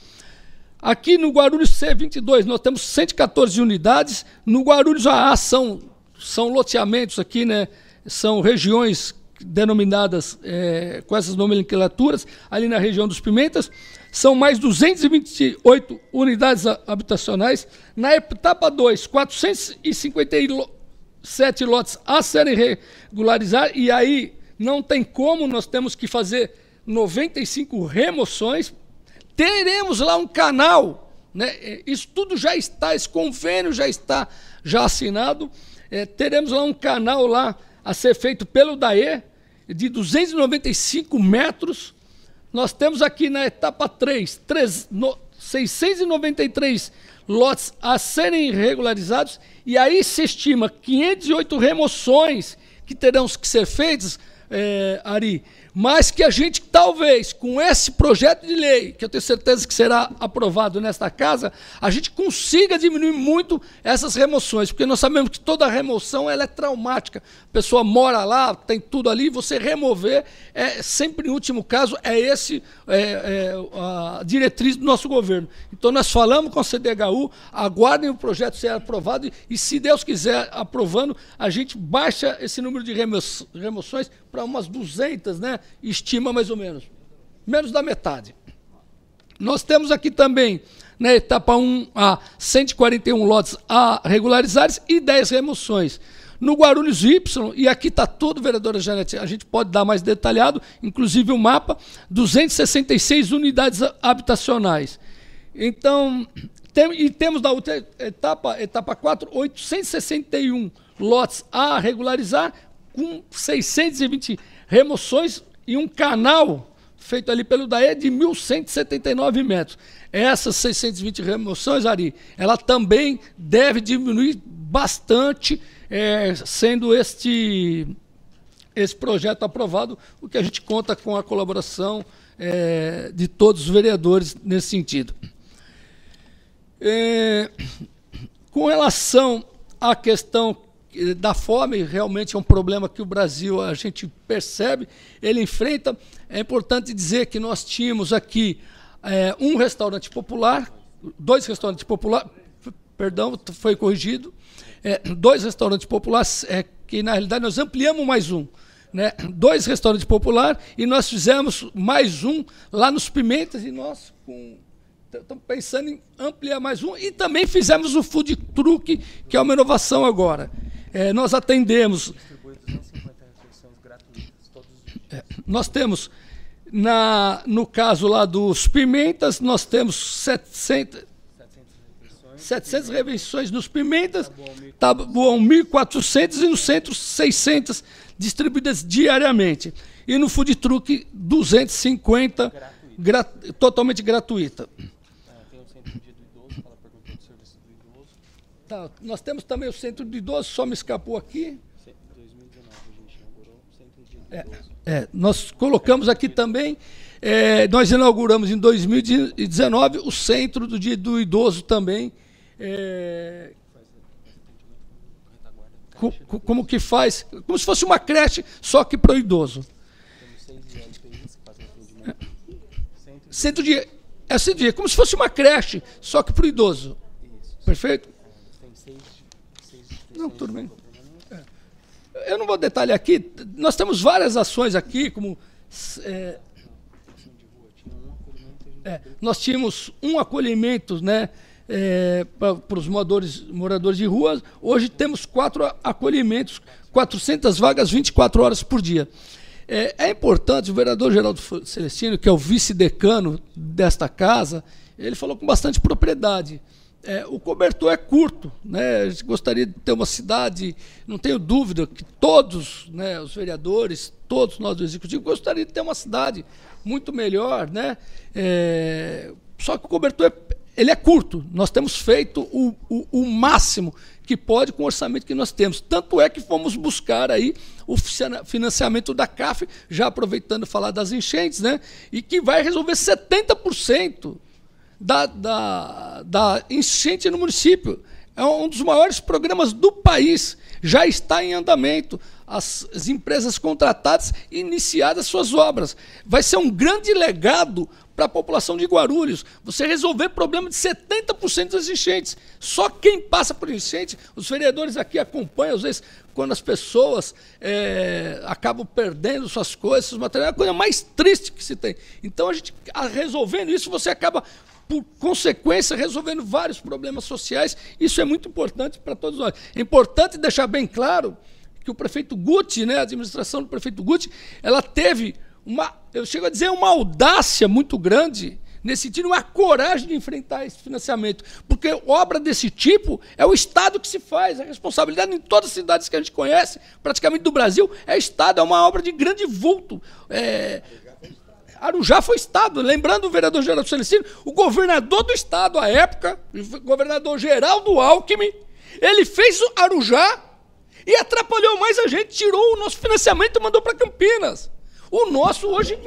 Aqui no Guarulhos C22 nós temos 114 unidades. No Guarulhos AA são, são loteamentos aqui, né? São regiões denominadas é, com essas nomenclaturas, ali na região dos Pimentas. São mais 228 unidades habitacionais. Na etapa 2, 458 sete lotes a serem regularizados, e aí não tem como, nós temos que fazer 95 remoções. Teremos lá um canal, né? É, isso tudo já está, esse convênio já está já assinado. É, teremos lá um canal lá a ser feito pelo DAE, de 295 metros. Nós temos aqui na etapa 3, 3 no, 693 lotes a serem regularizados, e aí se estima 508 remoções que terão que ser feitas, é, Ari, mas que a gente talvez com esse projeto de lei, que eu tenho certeza que será aprovado nesta casa, a gente consiga diminuir muito essas remoções, porque nós sabemos que toda remoção ela é traumática. A pessoa mora lá, tem tudo ali, você remover é sempre em último caso é esse é, é, a diretriz do nosso governo. Então nós falamos com a CDHU, aguardem o projeto ser aprovado e se Deus quiser aprovando, a gente baixa esse número de remoções para umas 200, né? Estima mais ou menos. Menos da metade. Nós temos aqui também, na né, etapa 1 a 141 lotes a regularizares e 10 remoções. No Guarulhos Y, e aqui está todo, vereadora Janete, a gente pode dar mais detalhado, inclusive o mapa, 266 unidades habitacionais. Então, tem, e temos na outra etapa, etapa 4, 861 lotes a regularizar, com 620 remoções e um canal feito ali pelo DAE de 1.179 metros. Essas 620 remoções, Ari, ela também deve diminuir bastante, é, sendo este, esse projeto aprovado, o que a gente conta com a colaboração é, de todos os vereadores nesse sentido. É, com relação à questão eh, da fome realmente é um problema que o Brasil a gente percebe, ele enfrenta. É importante dizer que nós tínhamos aqui é, um restaurante popular, dois restaurantes populares, perdão, foi corrigido, é, dois restaurantes populares, é, que na realidade nós ampliamos mais um. Né? Dois restaurantes populares e nós fizemos mais um lá nos Pimentas e nós com estamos pensando em ampliar mais um e também fizemos o food truck, que é uma inovação agora. É, nós atendemos. É, nós temos, na, no caso lá dos pimentas, nós temos 700, 700 refeições nos Pimentas, tá Tabuão 1.400 e no centro 600 distribuídas diariamente. E no Food Truck 250 grat, totalmente gratuita. Tá. Nós temos também o centro de idoso só me escapou aqui. 2019 a gente inaugurou o centro É, é, nós colocamos aqui também, é, nós inauguramos em 2019 o centro do, dia do idoso também. É, co, como que faz? Como se fosse uma creche, só que para o idoso. Centro de. É centro de. É como se fosse uma creche, só que para o idoso. Perfeito? Não, tudo bem. É. Eu não vou detalhar aqui. Nós temos várias ações aqui, como. É, é, nós tínhamos um acolhimento né, é, para os moradores, moradores de ruas. Hoje temos quatro acolhimentos, 400 vagas, 24 horas por dia. É, é, importante, o vereador Geraldo Celestino, que é o vice-decano desta casa, ele falou com bastante propriedade. É, o cobertor é curto, né? gostaria de ter uma cidade, não tenho dúvida que todos né, os vereadores, todos nós do Executivo, gostaria de ter uma cidade muito melhor, né? É, só que o cobertor é, ele é curto. Nós temos feito o, o, o máximo que pode com o orçamento que nós temos. Tanto é que fomos buscar aí o financiamento da CAF, já aproveitando falar das enchentes, né? E que vai resolver 70% da, da, da enchente no município. É um dos maiores programas do país. Já está em andamento. As, as empresas contratadas iniciadas suas obras. Vai ser um grande legado para a população de Guarulhos. Você resolver problema de 70% das enchentes. Só quem passa por enchente, os vereadores aqui acompanham, às vezes, quando as pessoas é, acabam perdendo suas coisas, seus materiais, é a coisa mais triste que se tem. Então, a gente, resolvendo isso, você acaba por consequência, resolvendo vários problemas sociais. Isso é muito importante para todos nós. É importante deixar bem claro que o prefeito Guti, né, a administração do prefeito Guti, ela teve uma, eu chego a dizer, uma audácia muito grande nesse sentido, uma coragem de enfrentar esse financiamento. Porque obra desse tipo é o Estado que se faz, a é responsabilidade em todas as cidades que a gente conhece, praticamente do Brasil, é Estado, é uma obra de grande vulto. É, Arujá foi Estado. Lembrando o vereador Geraldo Celestino, o governador do Estado à época, o governador Geraldo Alckmin, ele fez o Arujá e atrapalhou mais a gente, tirou o nosso financiamento e mandou para Campinas. O nosso hoje.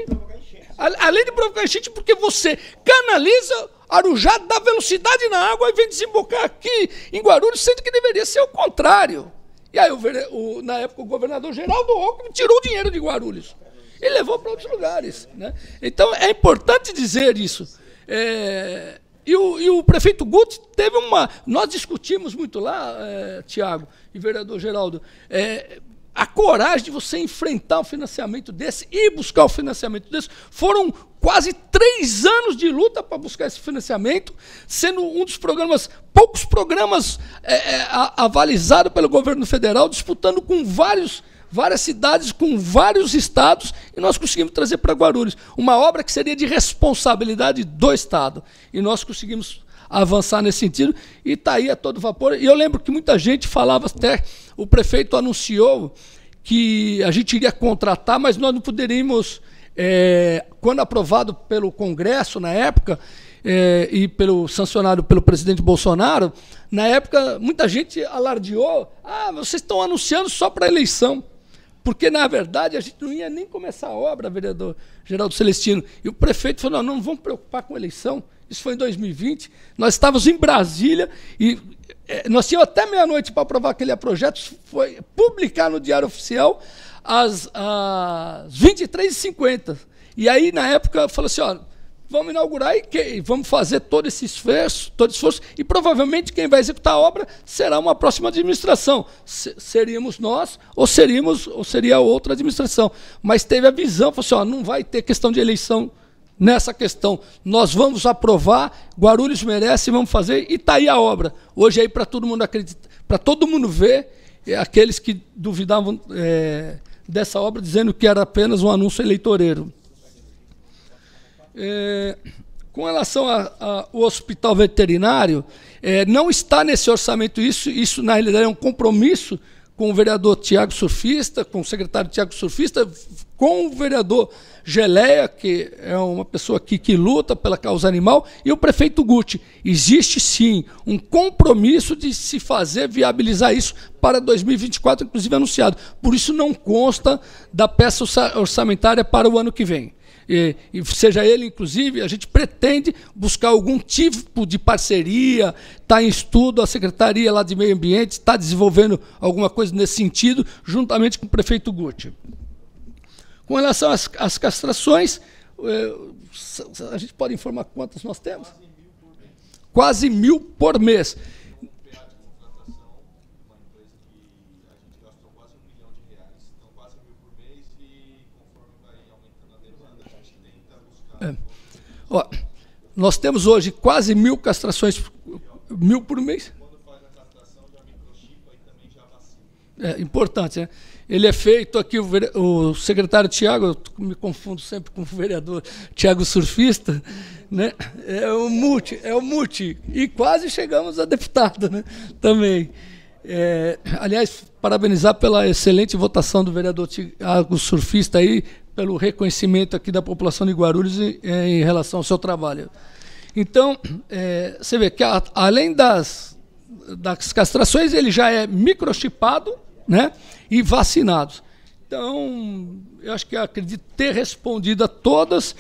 Além de provocar enchente, porque você canaliza Arujá, dá velocidade na água e vem desembocar aqui em Guarulhos, sendo que deveria ser o contrário. E aí, o, o, na época, o governador Geraldo Alckmin tirou o dinheiro de Guarulhos e levou para outros lugares. Né? Então é importante dizer isso. É, e, o, e o prefeito Guti teve uma. Nós discutimos muito lá, é, Tiago e vereador Geraldo, é, a coragem de você enfrentar o financiamento desse e buscar o financiamento desse. Foram quase três anos de luta para buscar esse financiamento, sendo um dos programas, poucos programas é, é avalizados pelo governo federal, disputando com vários várias cidades com vários estados e nós conseguimos trazer para Guarulhos uma obra que seria de responsabilidade do Estado. E nós conseguimos avançar nesse sentido e está aí a todo vapor. E eu lembro que muita gente falava até, o prefeito anunciou que a gente iria contratar, mas nós não poderíamos, é, quando aprovado pelo Congresso na época, é, e pelo sancionado pelo presidente Bolsonaro, na época muita gente alardeou: ah, vocês estão anunciando só para eleição. Porque, na verdade, a gente não ia nem começar a obra, vereador Geraldo Celestino. E o prefeito falou: não, não vamos preocupar com eleição. Isso foi em 2020. Nós estávamos em Brasília e é, nós tínhamos até meia-noite para aprovar aquele projeto. Foi publicar no Diário Oficial às, às 23h50. E aí, na época, falou assim: ó vamos inaugurar e que, vamos fazer todo esse esforço, todo esforço, e provavelmente quem vai executar a obra será uma próxima administração. Se, seríamos nós, ou seríamos, ou seria outra administração. Mas teve a visão, falou assim, ó, não vai ter questão de eleição nessa questão. Nós vamos aprovar, Guarulhos merece, vamos fazer, e está aí a obra. Hoje aí para todo mundo acreditar, para todo mundo ver, é, aqueles que duvidavam é, dessa obra, dizendo que era apenas um anúncio eleitoreiro. É, com relação ao hospital veterinário, é, não está nesse orçamento isso, isso na realidade é um compromisso com o vereador Tiago Surfista, com o secretário Tiago Surfista, com o vereador Geleia, que é uma pessoa aqui que luta pela causa animal, e o prefeito Guti. Existe sim um compromisso de se fazer viabilizar isso para 2024, inclusive anunciado. Por isso não consta da peça orçamentária para o ano que vem e, e seja ele, inclusive, a gente pretende buscar algum tipo de parceria, está em estudo, a Secretaria lá de Meio Ambiente está desenvolvendo alguma coisa nesse sentido, juntamente com o prefeito Guti. Com relação às, às castrações, eh, a gente pode informar quantas nós temos? Quase mil por mês. Quase mil por mês. Ó, nós temos hoje quase mil castrações, mil por mês. É importante, né? Ele é feito aqui, o, o secretário Tiago, eu me confundo sempre com o vereador Tiago Surfista, né? É o multi, é o multi. E quase chegamos a deputado, né? Também. É, aliás, parabenizar pela excelente votação do vereador Tiago Surfista aí, pelo reconhecimento aqui da população de Guarulhos em, em relação ao seu trabalho. Então, é, você vê que a, além das, das castrações, ele já é microchipado né, e vacinado. Então, eu acho que acredito ter respondido a todas.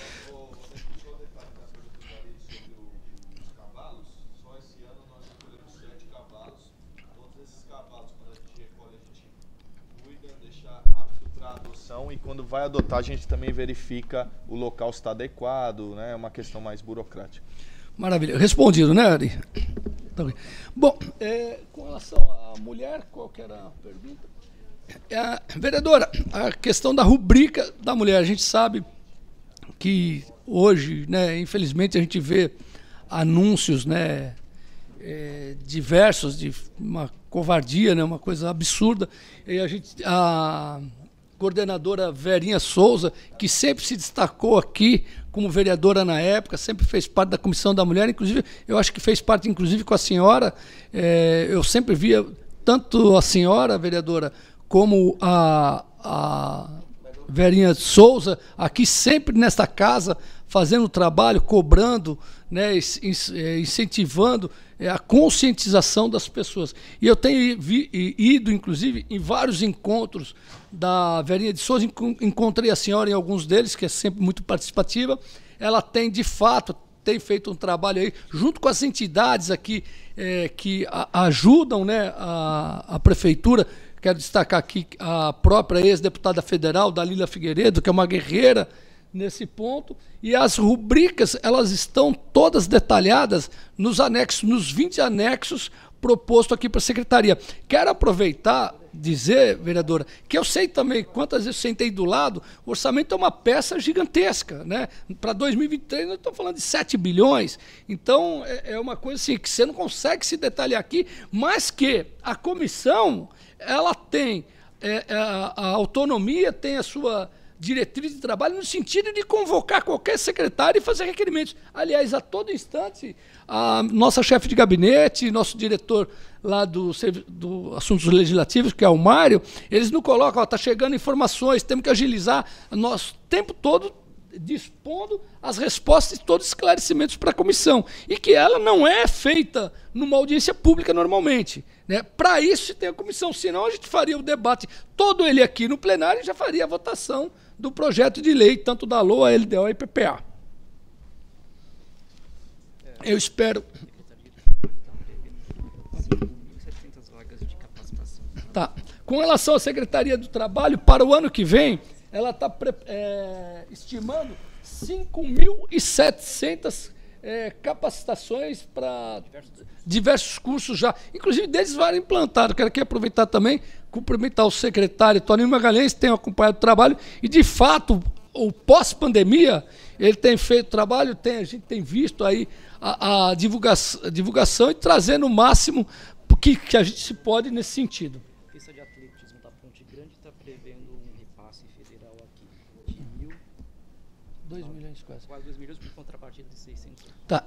vai adotar, a gente também verifica o local se está adequado, né? É uma questão mais burocrática. Maravilha. Respondido, né, Ari? Então, bom, é, com relação à mulher, qual era a pergunta? É, vereadora, a questão da rubrica da mulher. A gente sabe que hoje, né, infelizmente, a gente vê anúncios né, é, diversos de uma covardia, né, uma coisa absurda. E a gente, a, coordenadora Verinha Souza, que sempre se destacou aqui como vereadora na época, sempre fez parte da Comissão da Mulher, inclusive, eu acho que fez parte, inclusive, com a senhora. É, eu sempre via tanto a senhora, vereadora, como a, a Verinha Souza, aqui sempre nesta casa, fazendo trabalho, cobrando, né, é, incentivando é, a conscientização das pessoas. E eu tenho ido, inclusive, em vários encontros da Verinha de Souza. Encontrei a senhora em alguns deles, que é sempre muito participativa. Ela tem, de fato, tem feito um trabalho aí, junto com as entidades aqui é, que a, ajudam né, a, a prefeitura. Quero destacar aqui a própria ex-deputada federal, Dalila Figueiredo, que é uma guerreira nesse ponto. E as rubricas, elas estão todas detalhadas nos anexos, nos 20 anexos proposto aqui para a secretaria. Quero aproveitar dizer, vereadora, que eu sei também quantas vezes eu sentei do lado, o orçamento é uma peça gigantesca, né? Para 2023 nós estamos falando de 7 bilhões, então é, é, uma coisa assim que você não consegue se detalhar aqui, mas que a comissão, ela tem é, é, a, a autonomia, tem a sua diretriz de trabalho no sentido de convocar qualquer secretário e fazer requerimentos. Aliás, a todo instante, a nossa chefe de gabinete, nosso diretor lá do, do Assuntos Legislativos, que é o Mário, eles não colocam, está chegando informações, temos que agilizar. Nós, o tempo todo, dispondo as respostas e todos os esclarecimentos para a comissão. E que ela não é feita numa audiência pública normalmente. Né? Para isso tem a comissão, senão a gente faria o debate todo ele aqui no plenário e já faria a votação do projeto de lei, tanto da LOA, LDO e PPA. Eu espero. Tá. Com relação à Secretaria do Trabalho, para o ano que vem, ela está é, estimando 5.700 é, capacitações para diversos. cursos já. Inclusive, deles vários implantados. Quero aqui aproveitar também, cumprimentar o secretário Toninho Magalhães, que tem acompanhado o trabalho, e de fato, o pós-pandemia, ele tem feito trabalho, tem, a gente tem visto aí a, a divulgação, a divulgação e trazendo o máximo que, que a gente se pode nesse sentido. A pista de atletismo da Ponte Grande está prevendo um repasse federal aqui de 2 milhões Quase 2 milhões contrapartida de 600. Tá.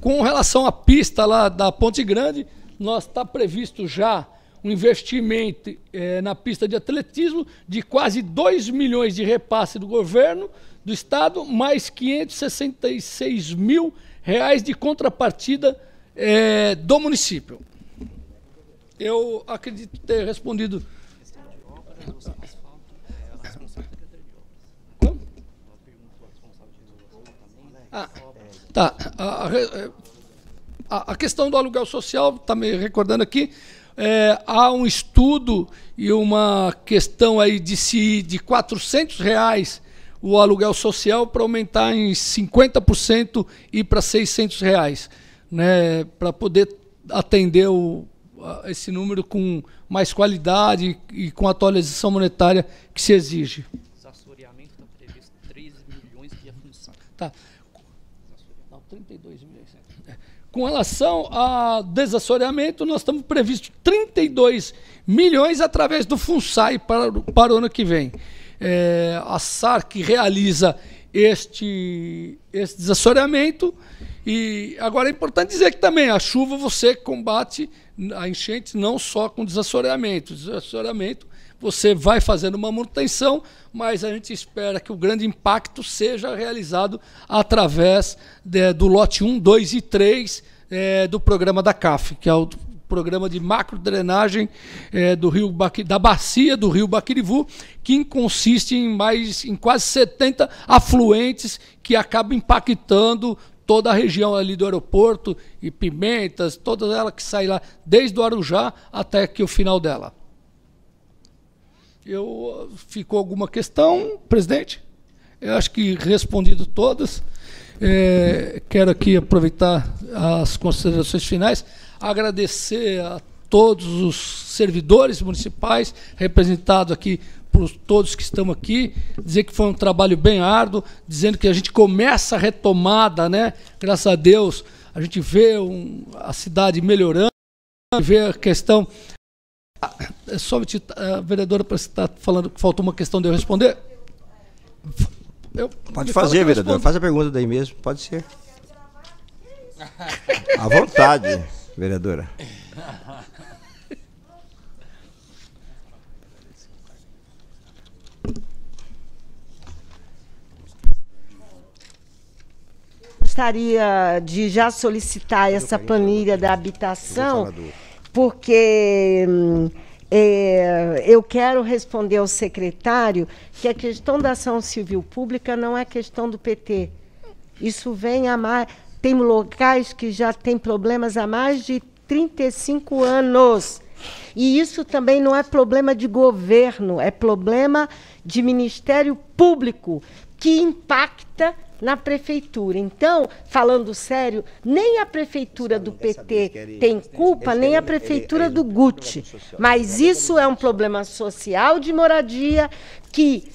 Com relação à pista lá da Ponte Grande, nós está previsto já um investimento é, na pista de atletismo de quase 2 milhões de repasse do governo do estado, mais 566 mil reais de contrapartida é, do município. Eu acredito ter respondido. Ah, tá. A, é, a, a, questão do aluguel social, está me recordando aqui, é, há um estudo e uma questão aí de se de 400 reais o aluguel social para aumentar em 50% e para 600 reais, né, para poder atender o, esse número com mais qualidade e com a atualização monetária que se exige. Sassoreamento está previsto 13 milhões de funcionários. Tá. 32 milhões. É. Com relação a desassoreamento, nós estamos previstos 32 milhões através do FUNSAI para, para o ano que vem é, a SAR que realiza este, este desassoreamento. E agora é importante dizer que também a chuva você combate a enchente não só com desassoreamento. Desassoreamento você vai fazendo uma manutenção, mas a gente espera que o grande impacto seja realizado através de, né, do lote 1, 2 e 3 é, do programa da CAF, que é o programa de macro drenagem é, do rio da bacia do rio Baquirivu, que consiste em mais em quase 70 afluentes que acabam impactando toda a região ali do aeroporto e Pimentas, toda ela que sai lá desde o Arujá até que o final dela. Eu ficou alguma questão, presidente? Eu acho que respondido todas. É, quero aqui aproveitar as considerações finais agradecer a todos os servidores municipais representados aqui por todos que estão aqui, dizer que foi um trabalho bem árduo, dizendo que a gente começa a retomada, né? Graças a Deus, a gente vê um, a cidade melhorando, vê a questão. É só a é, vereadora para estar tá falando que faltou uma questão de eu responder. Eu, Pode fazer, vereadora Faz a pergunta daí mesmo. Pode ser. à vontade vereadora. Gostaria de já solicitar essa planilha então, da habitação, porque hum, é, eu quero responder ao secretário que a questão da ação civil pública não é questão do PT. Isso vem a mais. Tem locais que já têm problemas há mais de 35 anos. E isso também não é problema de governo, é problema de Ministério Público, que impacta na prefeitura. Então, falando sério, nem a prefeitura do PT tem culpa, nem a prefeitura é do GUT. mas é isso é um problema social de moradia que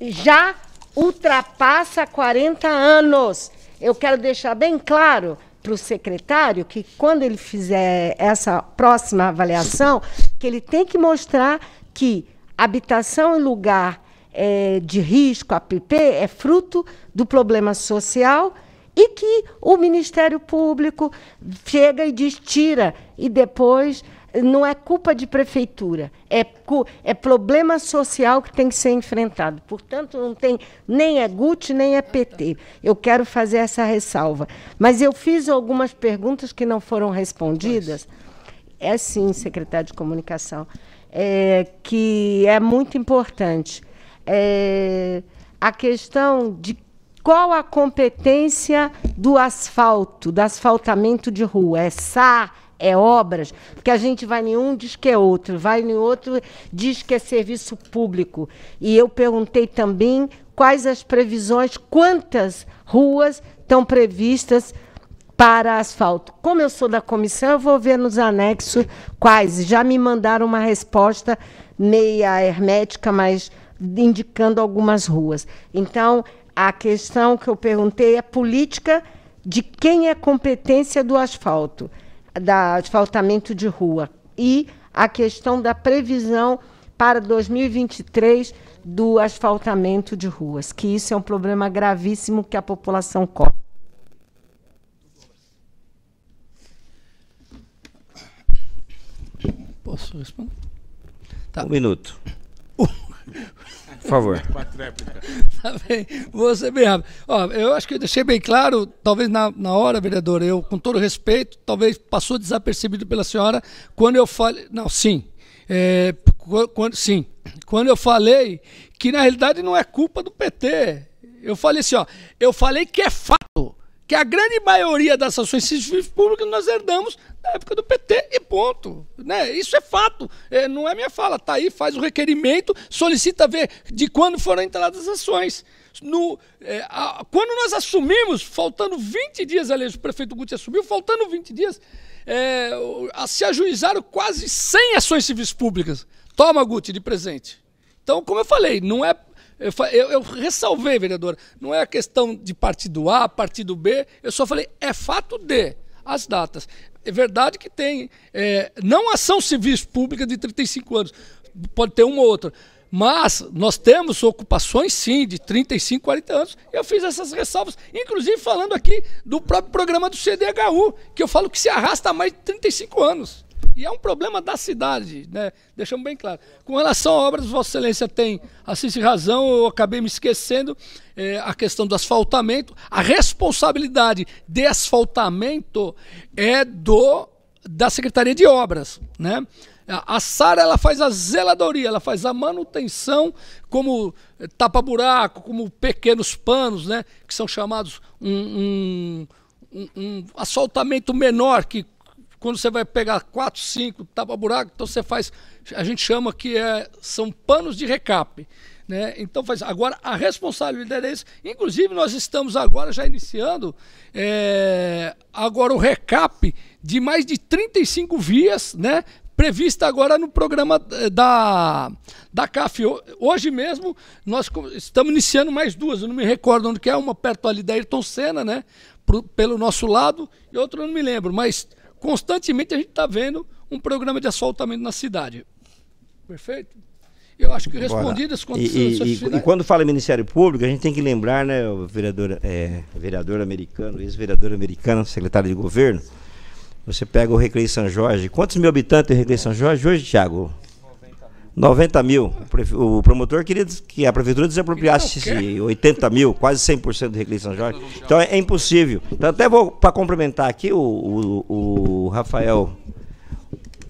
já ultrapassa 40 anos eu quero deixar bem claro para o secretário que quando ele fizer essa próxima avaliação, que ele tem que mostrar que habitação em lugar é, de risco, APP, é fruto do problema social e que o Ministério Público chega e diz, tira, e depois não é culpa de prefeitura, é, é problema social que tem que ser enfrentado. Portanto, não tem nem é GUT, nem é PT. Eu quero fazer essa ressalva. Mas eu fiz algumas perguntas que não foram respondidas. É sim, secretário de comunicação, é, que é muito importante. É, a questão de qual a competência do asfalto, do asfaltamento de rua? É SAR? é obras, porque a gente vai em um, diz que é outro, vai em outro, diz que é serviço público. E eu perguntei também quais as previsões, quantas ruas estão previstas para asfalto. Como eu sou da comissão, eu vou ver nos anexos quais. Já me mandaram uma resposta meia hermética, mas indicando algumas ruas. Então, a questão que eu perguntei é política de quem é competência do asfalto da asfaltamento de rua e a questão da previsão para 2023 do asfaltamento de ruas, que isso é um problema gravíssimo que a população corre. Posso responder? Tá. Um minuto. Por favor. tá bem, vou ser bem rápido. Ó, eu acho que eu deixei bem claro, talvez na, na hora, vereador, eu, com todo respeito, talvez passou desapercebido pela senhora, quando eu falei. Não, sim. É, quando, sim. Quando eu falei que na realidade não é culpa do PT. Eu falei assim, ó, eu falei que é fato que a grande maioria das ações civis públicas nós herdamos da época do PT e ponto. Né? Isso é fato, é, não é minha fala. Está aí, faz o requerimento, solicita ver de quando foram entradas as ações. No, é, a, quando nós assumimos, faltando 20 dias, aliás, o prefeito Guti assumiu, faltando 20 dias, é, a, se ajuizaram quase 100 ações civis públicas. Toma, Guti, de presente. Então, como eu falei, não é eu, eu, eu, ressalvei, vereador, não é a questão de partido A, partido B, eu só falei, é fato de as datas é verdade que tem. É, não ação civil pública de 35 anos, pode ter uma ou outra. Mas nós temos ocupações, sim, de 35, 40 anos. Eu fiz essas ressalvas, inclusive falando aqui do próprio programa do CDHU, que eu falo que se arrasta há mais de 35 anos. E é um problema da cidade, né? deixamos bem claro. Com relação à obra, Vossa Excelência tem assiste razão, eu acabei me esquecendo é, a questão do asfaltamento. A responsabilidade de asfaltamento é do da Secretaria de Obras, né? A Sara ela faz a zeladoria, ela faz a manutenção como eh, tapa-buraco, como pequenos panos, né? Que são chamados um, um, um, um asfaltamento menor que quando você vai pegar quatro, cinco, tapa buraco, então você faz, a gente chama que é, são panos de recape. Né? Então faz. Agora a responsabilidade é isso. Inclusive nós estamos agora já iniciando é, agora o recap de mais de 35 vias, né? Prevista agora no programa eh, da, da CAF. Hoje mesmo nós estamos iniciando mais duas, eu não me recordo onde que é, uma perto ali da Ayrton Senna, né? Pro, pelo nosso lado, e outra eu não me lembro, mas Constantemente a gente está vendo um programa de assaltamento na cidade. Perfeito? Eu acho que respondidas quando e, e, e, quando fala em Ministério Público, a gente tem que lembrar, né, o vereador, é, vereador americano, ex-vereador americano, secretário de governo. Você pega o Recreio São Jorge. Quantos mil habitantes tem o Recreio São Jorge hoje, Thiago? 90 mil. O promotor queria que a prefeitura desapropriasse 80 mil, quase 100% do Recreio São Jorge. Então é, impossível. Então, até vou, para complementar aqui, o, o, o, Rafael,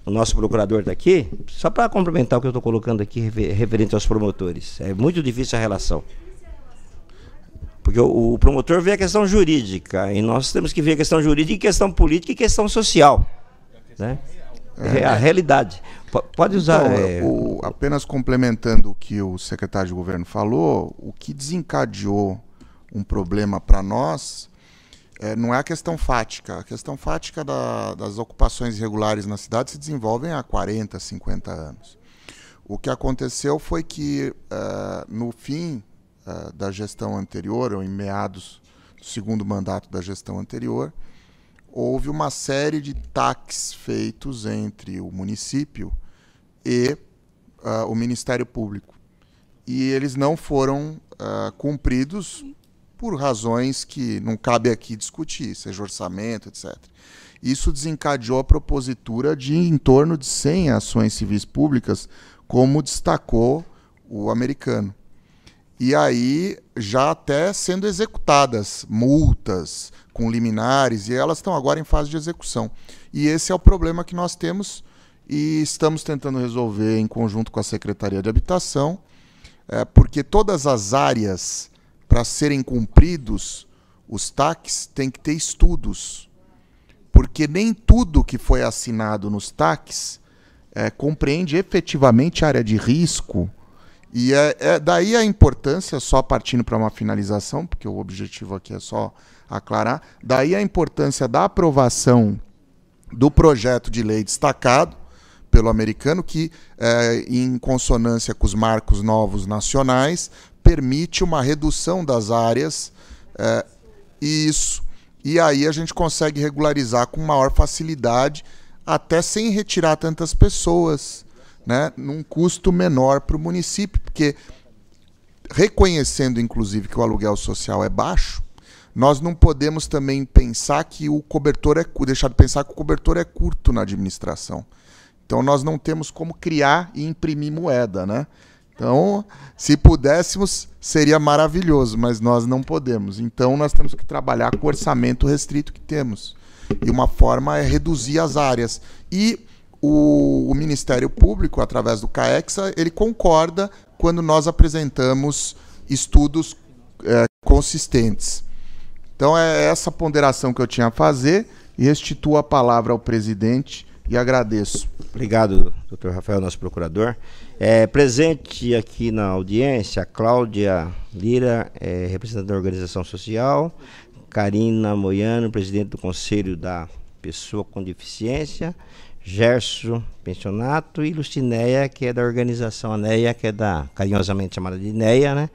o nosso procurador daqui, tá só para complementar o que eu estou colocando aqui referente aos promotores. É muito difícil a relação. Porque o, o promotor vê a questão jurídica, e nós temos que ver a questão jurídica, questão política e questão social. Né? É a realidade. Pode então, usar. Então, é... o, apenas complementando o que o secretário de governo falou, o que desencadeou um problema para nós é, não é a questão fática. A questão fática da, das ocupações irregulares na cidade se desenvolvem há 40, 50 anos. O que aconteceu foi que, uh, no fim uh, da gestão anterior, ou em meados do segundo mandato da gestão anterior, houve uma série de taques feitos entre o município e uh, o Ministério Público. E eles não foram uh, cumpridos por razões que não cabe aqui discutir, seja orçamento, etc. Isso desencadeou a propositura de em torno de 100 ações civis públicas, como destacou o americano e aí já até sendo executadas multas com liminares e elas estão agora em fase de execução. E esse é o problema que nós temos e estamos tentando resolver em conjunto com a Secretaria de Habitação, é, porque todas as áreas para serem cumpridos os TACs têm que ter estudos, porque nem tudo que foi assinado nos TACs é, eh, compreende efetivamente a área de risco e é, é daí a importância, só partindo para uma finalização, porque o objetivo aqui é só aclarar, daí a importância da aprovação do projeto de lei destacado pelo americano, que, é, em consonância com os marcos novos nacionais, permite uma redução das áreas. É, isso. E aí a gente consegue regularizar com maior facilidade, até sem retirar tantas pessoas né, num custo menor para o município, porque reconhecendo inclusive que o aluguel social é baixo, nós não podemos também pensar que o cobertor é deixar de pensar que o cobertor é curto na administração. Então nós não temos como criar e imprimir moeda, né? Então, se pudéssemos, seria maravilhoso, mas nós não podemos. Então, nós temos que trabalhar com o orçamento restrito que temos. E uma forma é reduzir as áreas. E o, o Ministério Público, através do CAEXA, ele concorda quando nós apresentamos estudos é, consistentes. Então é essa ponderação que eu tinha a fazer e restituo a palavra ao presidente e agradeço. Obrigado, doutor Rafael, nosso procurador. É, presente aqui na audiência, Cláudia Lira, é, representante da organização social, Karina Moiano, presidente do Conselho da Pessoa com Deficiência, Gerson Pensionato e Lucinéia, que é da organização ANEA, que é da carinhosamente chamada de NEA, né?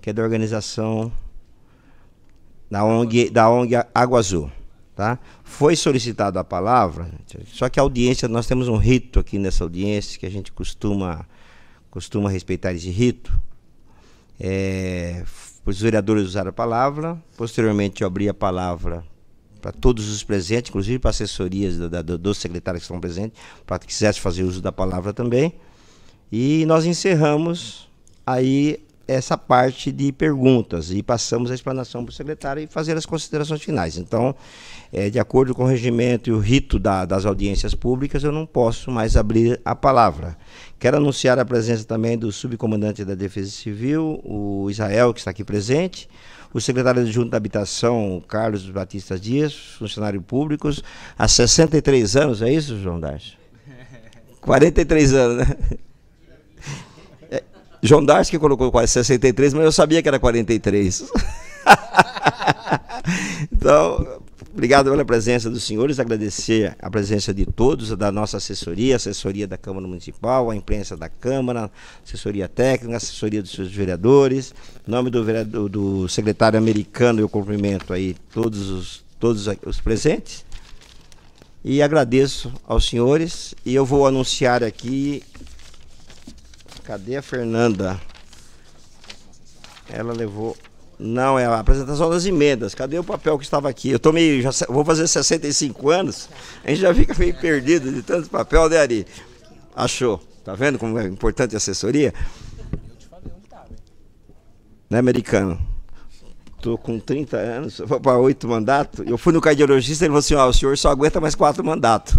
Que é da organização da ONG, da ONG Água Azul, tá? Foi solicitada a palavra, só que a audiência, nós temos um rito aqui nessa audiência que a gente costuma costuma respeitar esse rito. É, os vereadores usaram a palavra, posteriormente eu abri a palavra para todos os presentes, inclusive para assessorias do, do, dos secretários que estão presentes, para que quisesse fazer uso da palavra também. E nós encerramos aí essa parte de perguntas e passamos a explanação para o secretário e fazer as considerações finais. Então, é, de acordo com o regimento e o rito da, das audiências públicas, eu não posso mais abrir a palavra. Quero anunciar a presença também do subcomandante da Defesa Civil, o Israel, que está aqui presente, o secretário adjunto da Habitação, Carlos Batista Dias, funcionário público, há 63 anos, é isso, João Darcio? 43 anos, né? É, João Darcio que colocou quase 63, mas eu sabia que era 43. então, Obrigado pela presença dos senhores, agradecer a presença de todos, da nossa assessoria, assessoria da Câmara Municipal, a imprensa da Câmara, assessoria técnica, assessoria dos seus vereadores. Em nome do, vereador, do secretário americano, eu cumprimento aí todos os, todos os presentes. E agradeço aos senhores. E eu vou anunciar aqui. Cadê a Fernanda? Ela levou não, é a apresentação das emendas. Cadê o papel que estava aqui? Eu tomei, já vou fazer 65 anos, a gente já fica meio perdido de tanto papel, né, Ari? Achou. Tá vendo como é importante a assessoria? Né, americano? Tô com 30 anos, vou para oito mandatos. Eu fui no cardiologista e ele falou assim: ó, o senhor só aguenta mais quatro mandatos.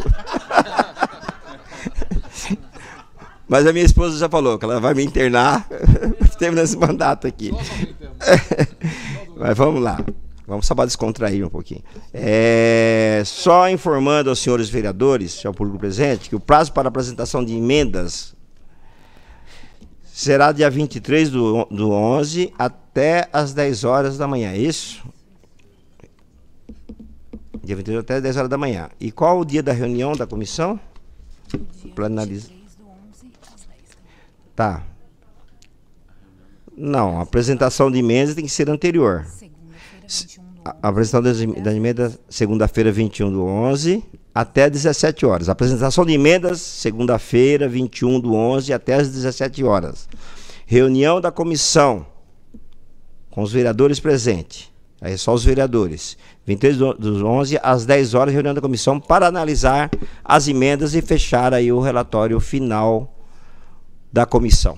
Mas a minha esposa já falou que ela vai me internar, terminando esse mandato aqui. Mas vamos lá. Vamos só descontrair um pouquinho. É, só informando aos senhores vereadores, ao público presente, que o prazo para apresentação de emendas será dia 23 do, do 11 até as 10 horas da manhã, é isso? Dia 23 até as 10 horas da manhã. E qual o dia da reunião da comissão? Dia 23 do 11 às 10. da Tá. Não, a apresentação de emendas tem que ser anterior. A apresentação das, emendas, segunda-feira, 21 do 11, até 17 horas. A apresentação de emendas, segunda-feira, 21 do 11, até as 17 horas. Reunião da comissão, com os vereadores presentes. Aí é só os vereadores. 23 dos 11 às 10 horas, reunião da comissão para analisar as emendas e fechar aí o relatório final da comissão.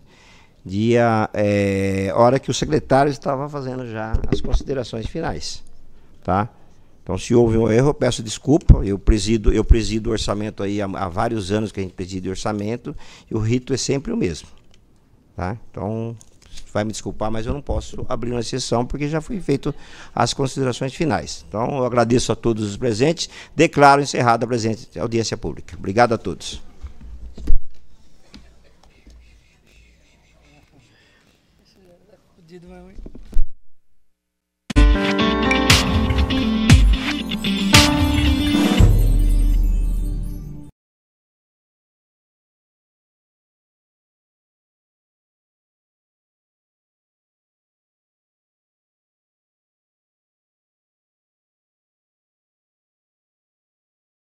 dia é, hora que o secretário estava fazendo já as considerações finais, tá? Então, se houve um erro, eu peço desculpa. Eu presido, eu presido o orçamento aí há, há vários anos que a gente preside o orçamento e o rito é sempre o mesmo, tá? Então, vai me desculpar, mas eu não posso abrir uma sessão porque já foi feito as considerações finais. Então, eu agradeço a todos os presentes. Declaro encerrada a presente audiência pública. Obrigado a todos.